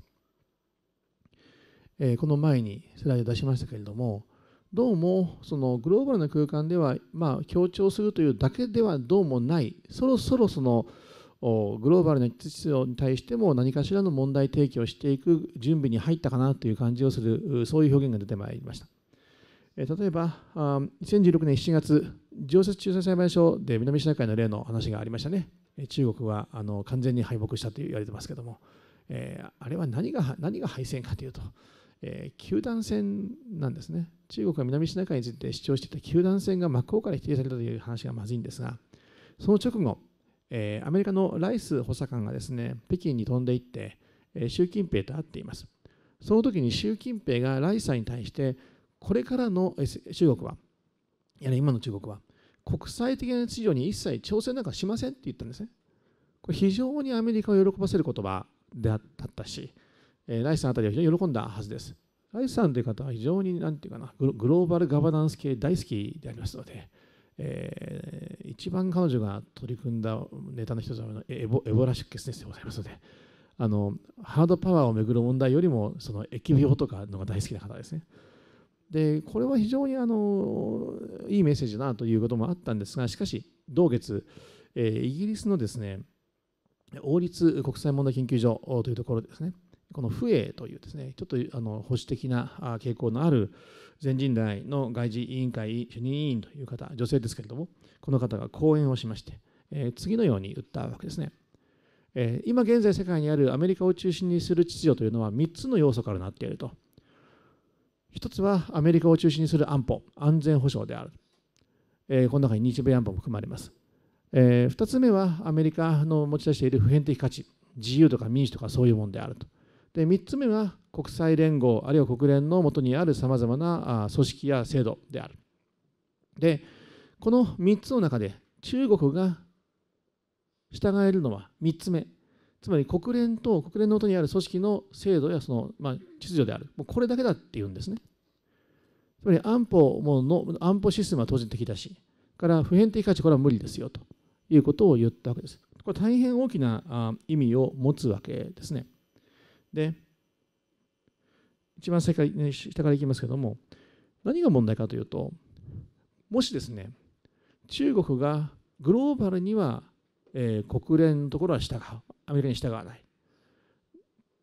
えー、この前にスライド出しましたけれどもどうもそのグローバルな空間では、まあ、強調するというだけではどうもないそろそろそのグローバルな秩序に対しても何かしらの問題提起をしていく準備に入ったかなという感じをするそういう表現が出てまいりました。例えば2016年7月常設仲裁裁判所で南シナ海の例の話がありましたね中国はあの完全に敗北したと言われてますけども、あれは何が何が敗戦かというとえー、球団戦なんですね。中国が南シナ海について主張していた球団戦が真っ向から否定されたという話がまずいんですが、その直後、えー、アメリカのライス補佐官がですね、北京に飛んでいって、えー、習近平と会っています。その時に習近平がライスさんに対して、これからの、中国は、いや、ね、今の中国は、国際的な秩序に一切挑戦なんかしませんって言ったんですね。これ非常にアメリカを喜ばせる言葉であったし、えライスさんあたりは非常に喜んだはずです。ライスさんという方は非常に何て言うかなグローバルガバナンス系大好きでありますので、えー、一番彼女が取り組んだネタの一つはエボエボラ出血ですでございますのであのハードパワーをめぐる問題よりもその疫病とかのが大好きな方ですね。でこれは非常にあのいいメッセージだなということもあったんですがしかし同月、えー、イギリスのですね王立国際問題研究所というところですねこの不衛というですねちょっとあの保守的な傾向のある全人代の外事委員会主任委員という方女性ですけれどもこの方が講演をしまして、え次のように言ったわけですね、え今現在世界にあるアメリカを中心にする秩序というのは3つの要素からなっていると1つはアメリカを中心にする安保安全保障である、えこの中に日米安保も含まれますえ2つ目はアメリカの持ち出している普遍的価値自由とか民主とかそういうものであるとで3つ目は国際連合あるいは国連のもとにあるさまざまな組織や制度である。でこの3つの中で中国が従えるのは3つ目つまり国連と国連のもとにある組織の制度やその、まあ、秩序であるもうこれだけだっていうんですね。つまり安保もの安保システムは当然的だしから普遍的価値これは無理ですよということを言ったわけです。これ大変大きな意味を持つわけですね。で、一番下からいきますけども、何が問題かというと、もしですね、中国がグローバルには、えー、国連のところは従う、アメリカに従わない。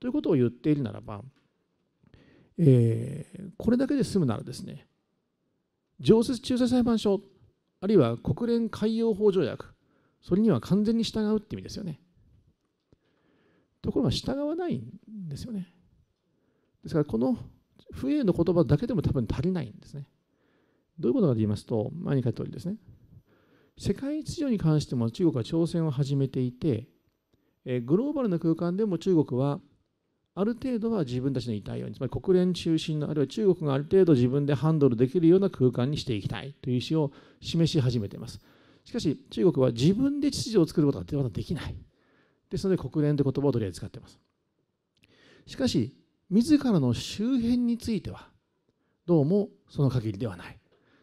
ということを言っているならば、えー、これだけで済むならですね、常設仲裁裁判所、あるいは国連海洋法条約、それには完全に従うって意味ですよね。ところが従わないんですよねですからこの不栄の言葉だけでも多分足りないんですねどういうことかと言いますと前に書いたおりですね世界秩序に関しても中国は挑戦を始めていてグローバルな空間でも中国はある程度は自分たちのいたいようにつまり国連中心のあるいは中国がある程度自分でハンドルできるような空間にしていきたいという意思を示し始めていますしかし中国は自分で秩序を作ることはできないですので国連という言葉を取り扱使っています。しかし、自らの周辺については、どうもその限りではない。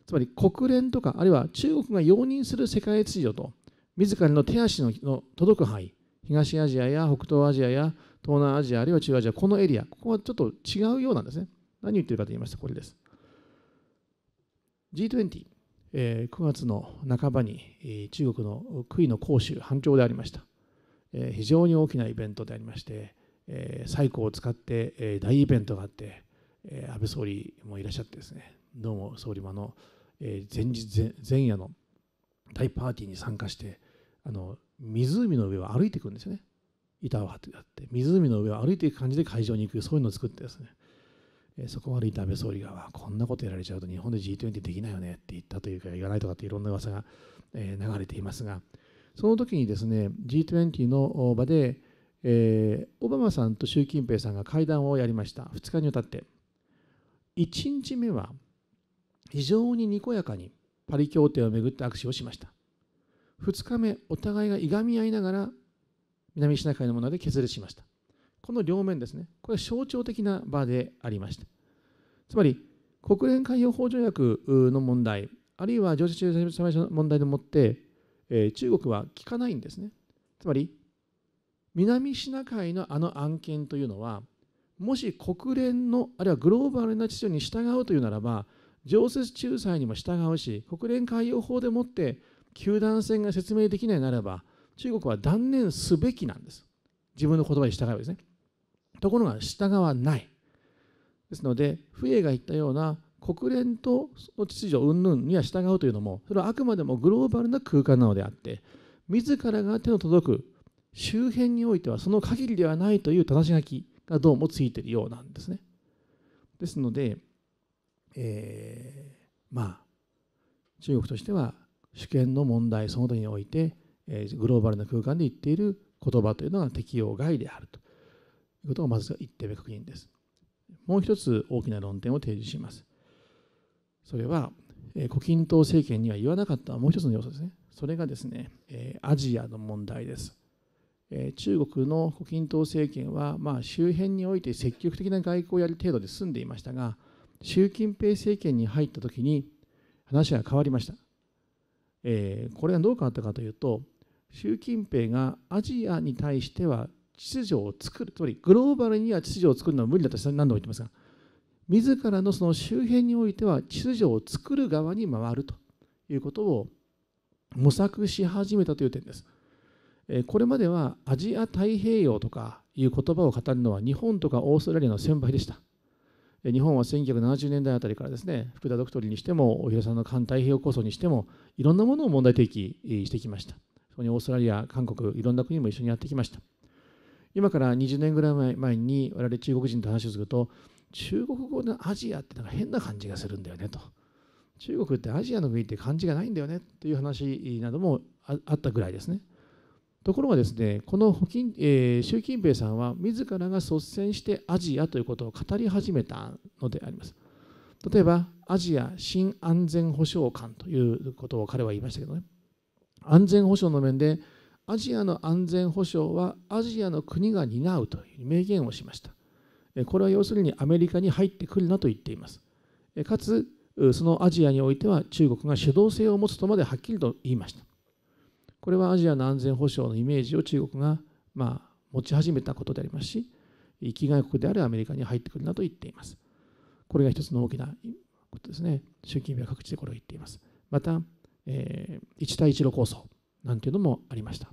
つまり国連とか、あるいは中国が容認する世界秩序と、自らの手足の届く範囲、東アジアや北東アジアや東南アジア、あるいは中アジア、このエリア、ここはちょっと違うようなんですね。何を言ってるかと言いましたこれです。G20、えー、9月の半ばに、中国の杭の杭州、反響でありました。え非常に大きなイベントでありまして、え最高を使って、え大イベントがあって、え安倍総理もいらっしゃってですねどうも総理もあの、え前日前夜の大パーティーに参加してあの湖の上を歩いていくんですよね板を張ってあって湖の上を歩いていく感じで会場に行くそういうのを作ってですねそこを歩いた安倍総理が、こんなことやられちゃうと日本で G20 できないよねって言ったというか、言わないとかっていろんな噂が流れていますが、その時にですね G20 の場で、えー、オバマさんと習近平さんが会談をやりました2日にわたって1日目は非常ににこやかにパリ協定をめぐって握手をしました2日目お互いがいがみ合いながら南シナ海のもので決裂しましたこの両面ですねこれは象徴的な場でありましたつまり国連海洋法条約の問題あるいは常設駐在の問題でもってえー、中国は聞かないんですね。つまり南シナ海のあの案件というのはもし国連のあるいはグローバルな秩序に従うというならば常設仲裁にも従うし国連海洋法でもって球団戦が説明できないならば中国は断念すべきなんです自分の言葉に従うですねところが従わないですのでフエが言ったような国連との秩序云々には従うというのもそれはあくまでもグローバルな空間なのであって自らが手の届く周辺においてはその限りではないという正し書きがどうもついているようなんですね。ですので、えー、まあ中国としては主権の問題その他において、えー、グローバルな空間で言っている言葉というのは適用外であるということがまず1点目確認です。もう一つ大きな論点を提示します。それは、え胡錦涛政権には言わなかったもう一つの要素ですね。それがですね、えアジアの問題です。え中国の胡錦涛政権は、まあ、周辺において積極的な外交をやる程度で済んでいましたが、習近平政権に入った時に話が変わりました。えこれがどう変わったかというと、習近平がアジアに対しては秩序を作る、つまりグローバルには秩序を作るのは無理だと何度も言ってますが、自らのその周辺においては秩序を作る側に回るということを模索し始めたという点です。これまではアジア太平洋とかいう言葉を語るのは日本とかオーストラリアの先輩でした。日本は1970年代あたりからですね福田ドクトリにしても大平さんの環太平洋構想にしてもいろんなものを問題提起してきましたそこにオーストラリア韓国いろんな国も一緒にやってきました今から20年ぐらい前に我々中国人と話をすると中国語のアジアってなんか変な感じがするんだよねと中国ってアジアの国って感じがないんだよねという話などもあったぐらいですねところがですねこのえ習近平さんは自らが率先してアジアということを語り始めたのであります例えばアジア新安全保障官ということを彼は言いましたけどね安全保障の面でアジアの安全保障はアジアの国が担うという明言をしましたこれは要するにアメリカに入ってくるなと言っています。かつ、そのアジアにおいては中国が主導性を持つとまではっきりと言いました。これはアジアの安全保障のイメージを中国が、まあ、持ち始めたことでありますし、生きがい国であるアメリカに入ってくるなと言っています。これが一つの大きなことですね。習近平は各地でこれを言っています。また、えー、一帯一路構想なんていうのもありました。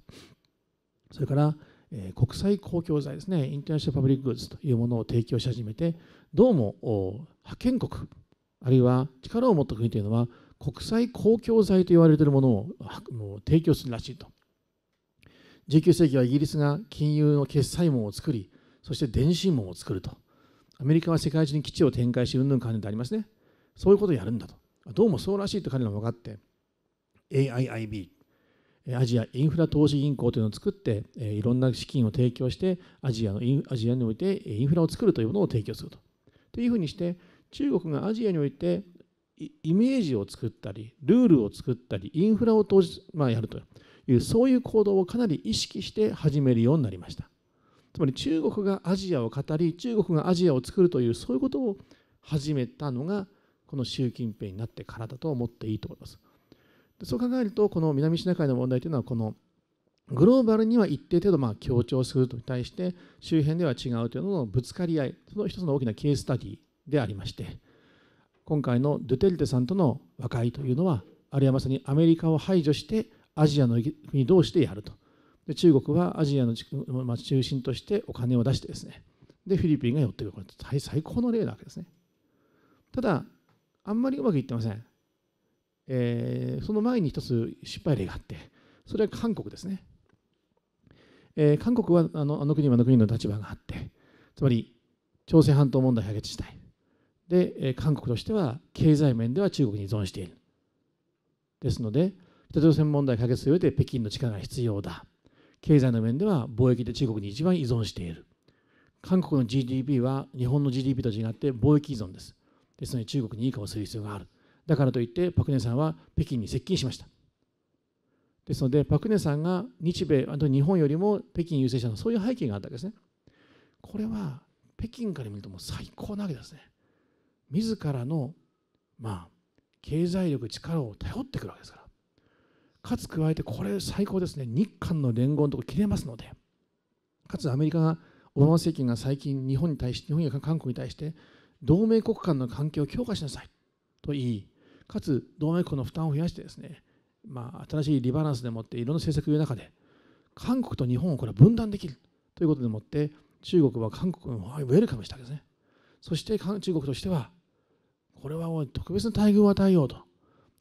それから、え国際公共財ですね、インターナショナルパブリックグッズというものを提供し始めて、どうも派遣国、あるいは力を持った国というのは、国際公共財と言われているものを提供するらしいと。19世紀はイギリスが金融の決済網を作り、そして電信網を作ると。アメリカは世界中に基地を展開し、うんぬん関連でありますね。そういうことをやるんだと。どうもそうらしいと彼らも分かって、AIIB、アジアインフラ投資銀行というのを作って、いろんな資金を提供して、アジアのアジアにおいてインフラを作るというものを提供すると。というふうにして、中国がアジアにおいてイメージを作ったり、ルールを作ったり、インフラを投資、まあ、やるという、そういう行動をかなり意識して始めるようになりました。つまり中国がアジアを語り、中国がアジアを作るという、そういうことを始めたのが、この習近平になってからだと思っていいと思います。そう考えるとこの南シナ海の問題というのはこのグローバルには一定程度まあ強調すると対して周辺では違うというののぶつかり合いその一つの大きなケーススタディでありまして今回のドゥテルテさんとの和解というのはあるいはまさにアメリカを排除してアジアの国同士でやるとで中国はアジアの、中心としてお金を出してですねでフィリピンが寄ってくるこれ最高の例なわけですねただあんまりうまくいってませんえー、その前に一つ失敗例があって、それは韓国ですね。えー、韓国はあのあの国はあの国の立場があって、つまり朝鮮半島問題解決したい。で、えー、韓国としては経済面では中国に依存している。ですので、北朝鮮問題解決する上で北京の力が必要だ。経済の面では貿易で中国に一番依存している。韓国の GDP は日本の GDP と違って貿易依存です。ですので中国にいい顔をする必要がある。だからといってパク・ネさんは北京に接近しましたですのでパク・ネさんが日米あと日本よりも北京優勢者のそういう背景があったわけですねこれは北京から見るともう最高なわけですね自らのまあ経済力力を頼ってくるわけですからかつ加えてこれ最高ですね日韓の連合のところ切れますのでかつアメリカがオバマ政権が最近日本に対して日本や韓国に対して同盟国間の関係を強化しなさいと言いかつ同盟国の負担を増やしてですね、まあ、新しいリバランスでもっていろんな政策を言う中で韓国と日本をこれは分断できるということでもって中国は韓国をウェルカムしたわけですねそして中国としてはこれは特別な待遇を与えようと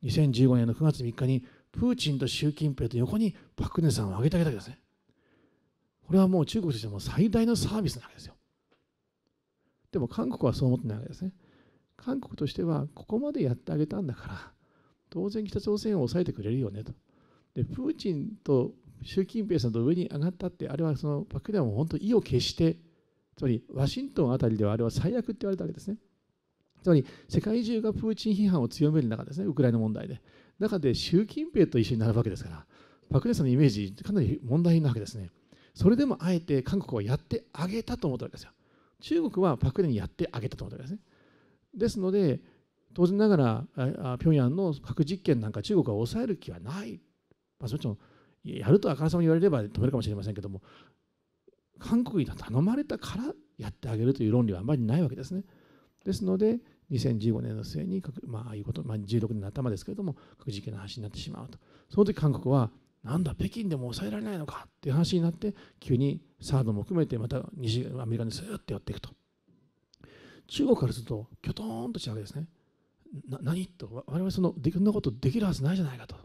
2015年の9月3日にプーチンと習近平と横にパク・クネさんを挙げてあげたわけですねこれはもう中国としても最大のサービスなわけですよでも韓国はそう思ってないわけですね韓国としてはここまでやってあげたんだから当然北朝鮮を抑えてくれるよねと。でプーチンと習近平さんと上に上がったってあれはそのパク・ダも本当意を決してつまりワシントンあたりではあれは最悪って言われたわけですね。つまり世界中がプーチン批判を強める中ですね、ウクライナ問題で。中で習近平と一緒になるわけですから、パク・デさんのイメージ、かなり問題なわけですね。それでもあえて韓国はやってあげたと思ったわけですよ。中国はパク・デにやってあげたと思ったわけですね。ですので当然ながら平壌の核実験なんか中国は抑える気はない、まあ、もちろんやるとあからさまに言われれば止めるかもしれませんけども韓国に頼まれたからやってあげるという論理はあまりないわけですね。ですので2015年の末に、まああいうこと、まあ、16年の頭ですけれども核実験の話になってしまうとその時韓国はなんだ北京でも抑えられないのかっていう話になって急にサードも含めてまた西アメリカにスーッと寄っていくと中国からするときょとんとしたわけですね。な何と我々そのそんなことできるはずないじゃないかと。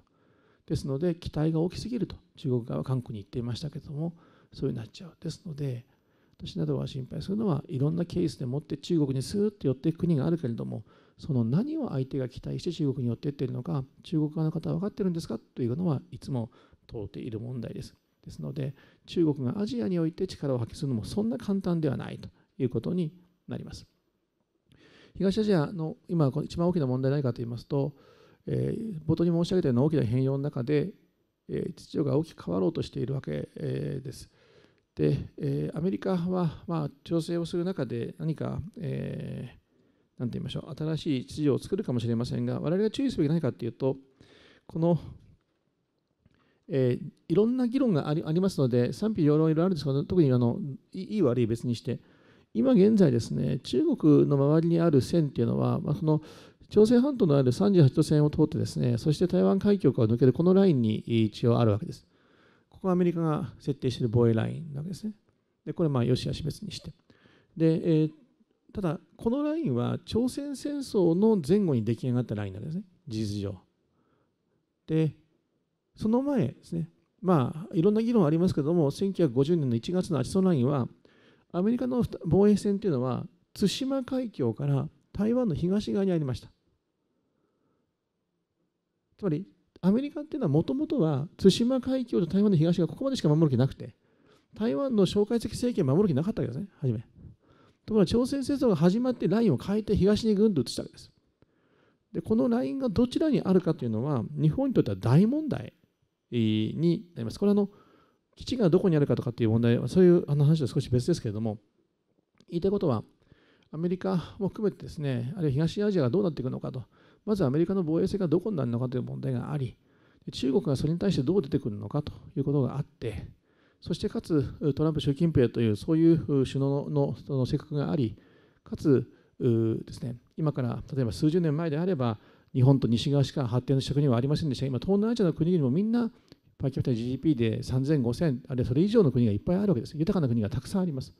ですので期待が大きすぎると中国側は韓国に言っていましたけどもそうになっちゃう。ですので私などは心配するのはいろんなケースでもって中国にスーッと寄っていく国があるけれどもその何を相手が期待して中国に寄っていっているのか中国側の方は分かってるんですかというのはいつも問うている問題です。ですので中国がアジアにおいて力を発揮するのもそんな簡単ではないということになります。東アジアの今、一番大きな問題は何かと言いますと、え冒頭に申し上げたような大きな変容の中で、え秩序が大きく変わろうとしているわけ、です。で、えアメリカは、まあ、調整をする中で何か、えんて言いましょう、新しい秩序を作るかもしれませんが、我々が注意すべき何かというと、この、えー、いろんな議論がありますので、賛否両論いろいろあるんですけど、特にあのいい悪い別にして、今現在ですね中国の周りにある線っていうのは、まあ、その朝鮮半島のある38度線を通ってですねそして台湾海峡から抜けるこのラインに一応あるわけですここはアメリカが設定している防衛ラインなわけですねでこれまあよしやし別にしてで、えー、ただこのラインは朝鮮戦争の前後に出来上がったラインなんですね事実上でその前ですねまあいろんな議論ありますけども1950年の1月のアチソンラインはアメリカの防衛線というのは対馬海峡から台湾の東側にありましたつまりアメリカっていうのはもともとは対馬海峡と台湾の東側ここまでしか守る気なくて台湾の蒋介石政権を守る気なかったわけですね初めところが朝鮮戦争が始まってラインを変えて東にぐんと移したわけですでこのラインがどちらにあるかというのは日本にとっては大問題になりますこれはあの基地がどこにあるかとかっていう問題はそういうあの話は少し別ですけれども言いたいことはアメリカも含めてですねあるいは東アジアがどうなっていくのかとまずアメリカの防衛性がどこになるのかという問題があり中国がそれに対してどう出てくるのかということがあってそしてかつトランプ、習近平というそういう首脳のその性格がありかつですね今から例えば数十年前であれば日本と西側しか発展のした国はありませんでした今東南アジアの国々もみんなパーキャピタ GDP で3000、5000、あるいはそれ以上の国がいっぱいあるわけです。豊かな国がたくさんあります。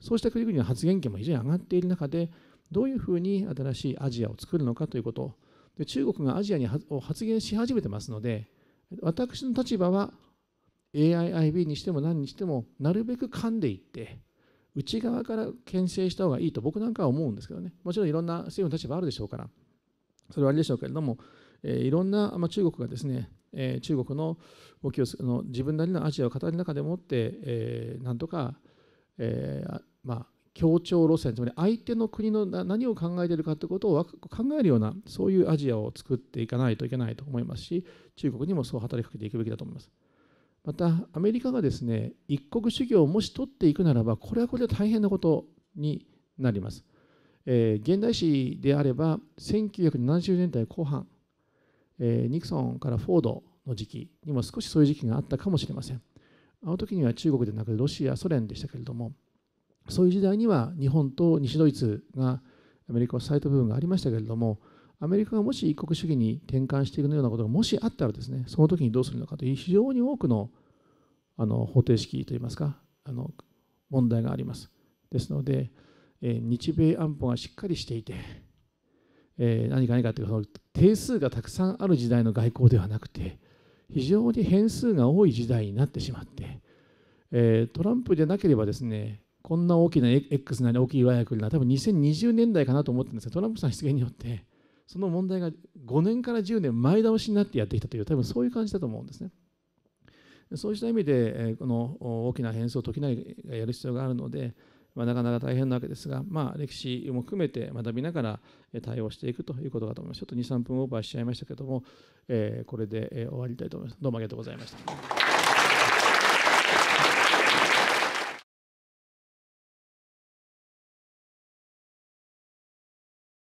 そうした国々の発言権も非常に上がっている中で、どういうふうに新しいアジアを作るのかということで中国がアジアにを発言し始めてますので、私の立場は AIIB にしても何にしても、なるべく噛んでいって、内側から牽制した方がいいと僕なんかは思うんですけどね、もちろんいろんな政府の立場あるでしょうから、それはあれでしょうけれども、えー、いろんな、まあ、中国がですね、え中国の動きをの自分なりのアジアを語る中でもって、えなんとか、えまあ協調路線つまり相手の国の何を考えているかということを考えるようなそういうアジアを作っていかないといけないと思いますし中国にもそう働きかけていくべきだと思いますまたアメリカがですね一国主義をもし取っていくならばこれはこれで大変なことになります、えー、現代史であれば1970年代後半えニクソンからフォードの時期にも少しそういう時期があったかもしれません。あの時には中国でなくロシア、ソ連でしたけれども、そういう時代には日本と西ドイツがアメリカを支えた部分がありましたけれども、アメリカがもし一国主義に転換していくようなことがもしあったらですね、その時にどうするのかという非常に多くのあの方程式といいますか、あの問題があります。ですので、え日米安保がしっかりしていて、えー、何か何かというと定数がたくさんある時代の外交ではなくて非常に変数が多い時代になってしまって、えー、トランプでなければですねこんな大きな X なり大きい Y が来るのは多分2020年代かなと思っるんですがトランプさん出現によってその問題が5年から10年前倒しになってやってきたという多分そういう感じだと思うんですね。そうした意味でこの大きな変数を解きないがやる必要があるのでまあ、なかなか大変なわけですが、まあ、歴史も含めて学びながら対応していくということかと思います。ちょっと2、3分オーバーしちゃいましたけども、えー、これで終わりたいと思います。どうもありがとうございました。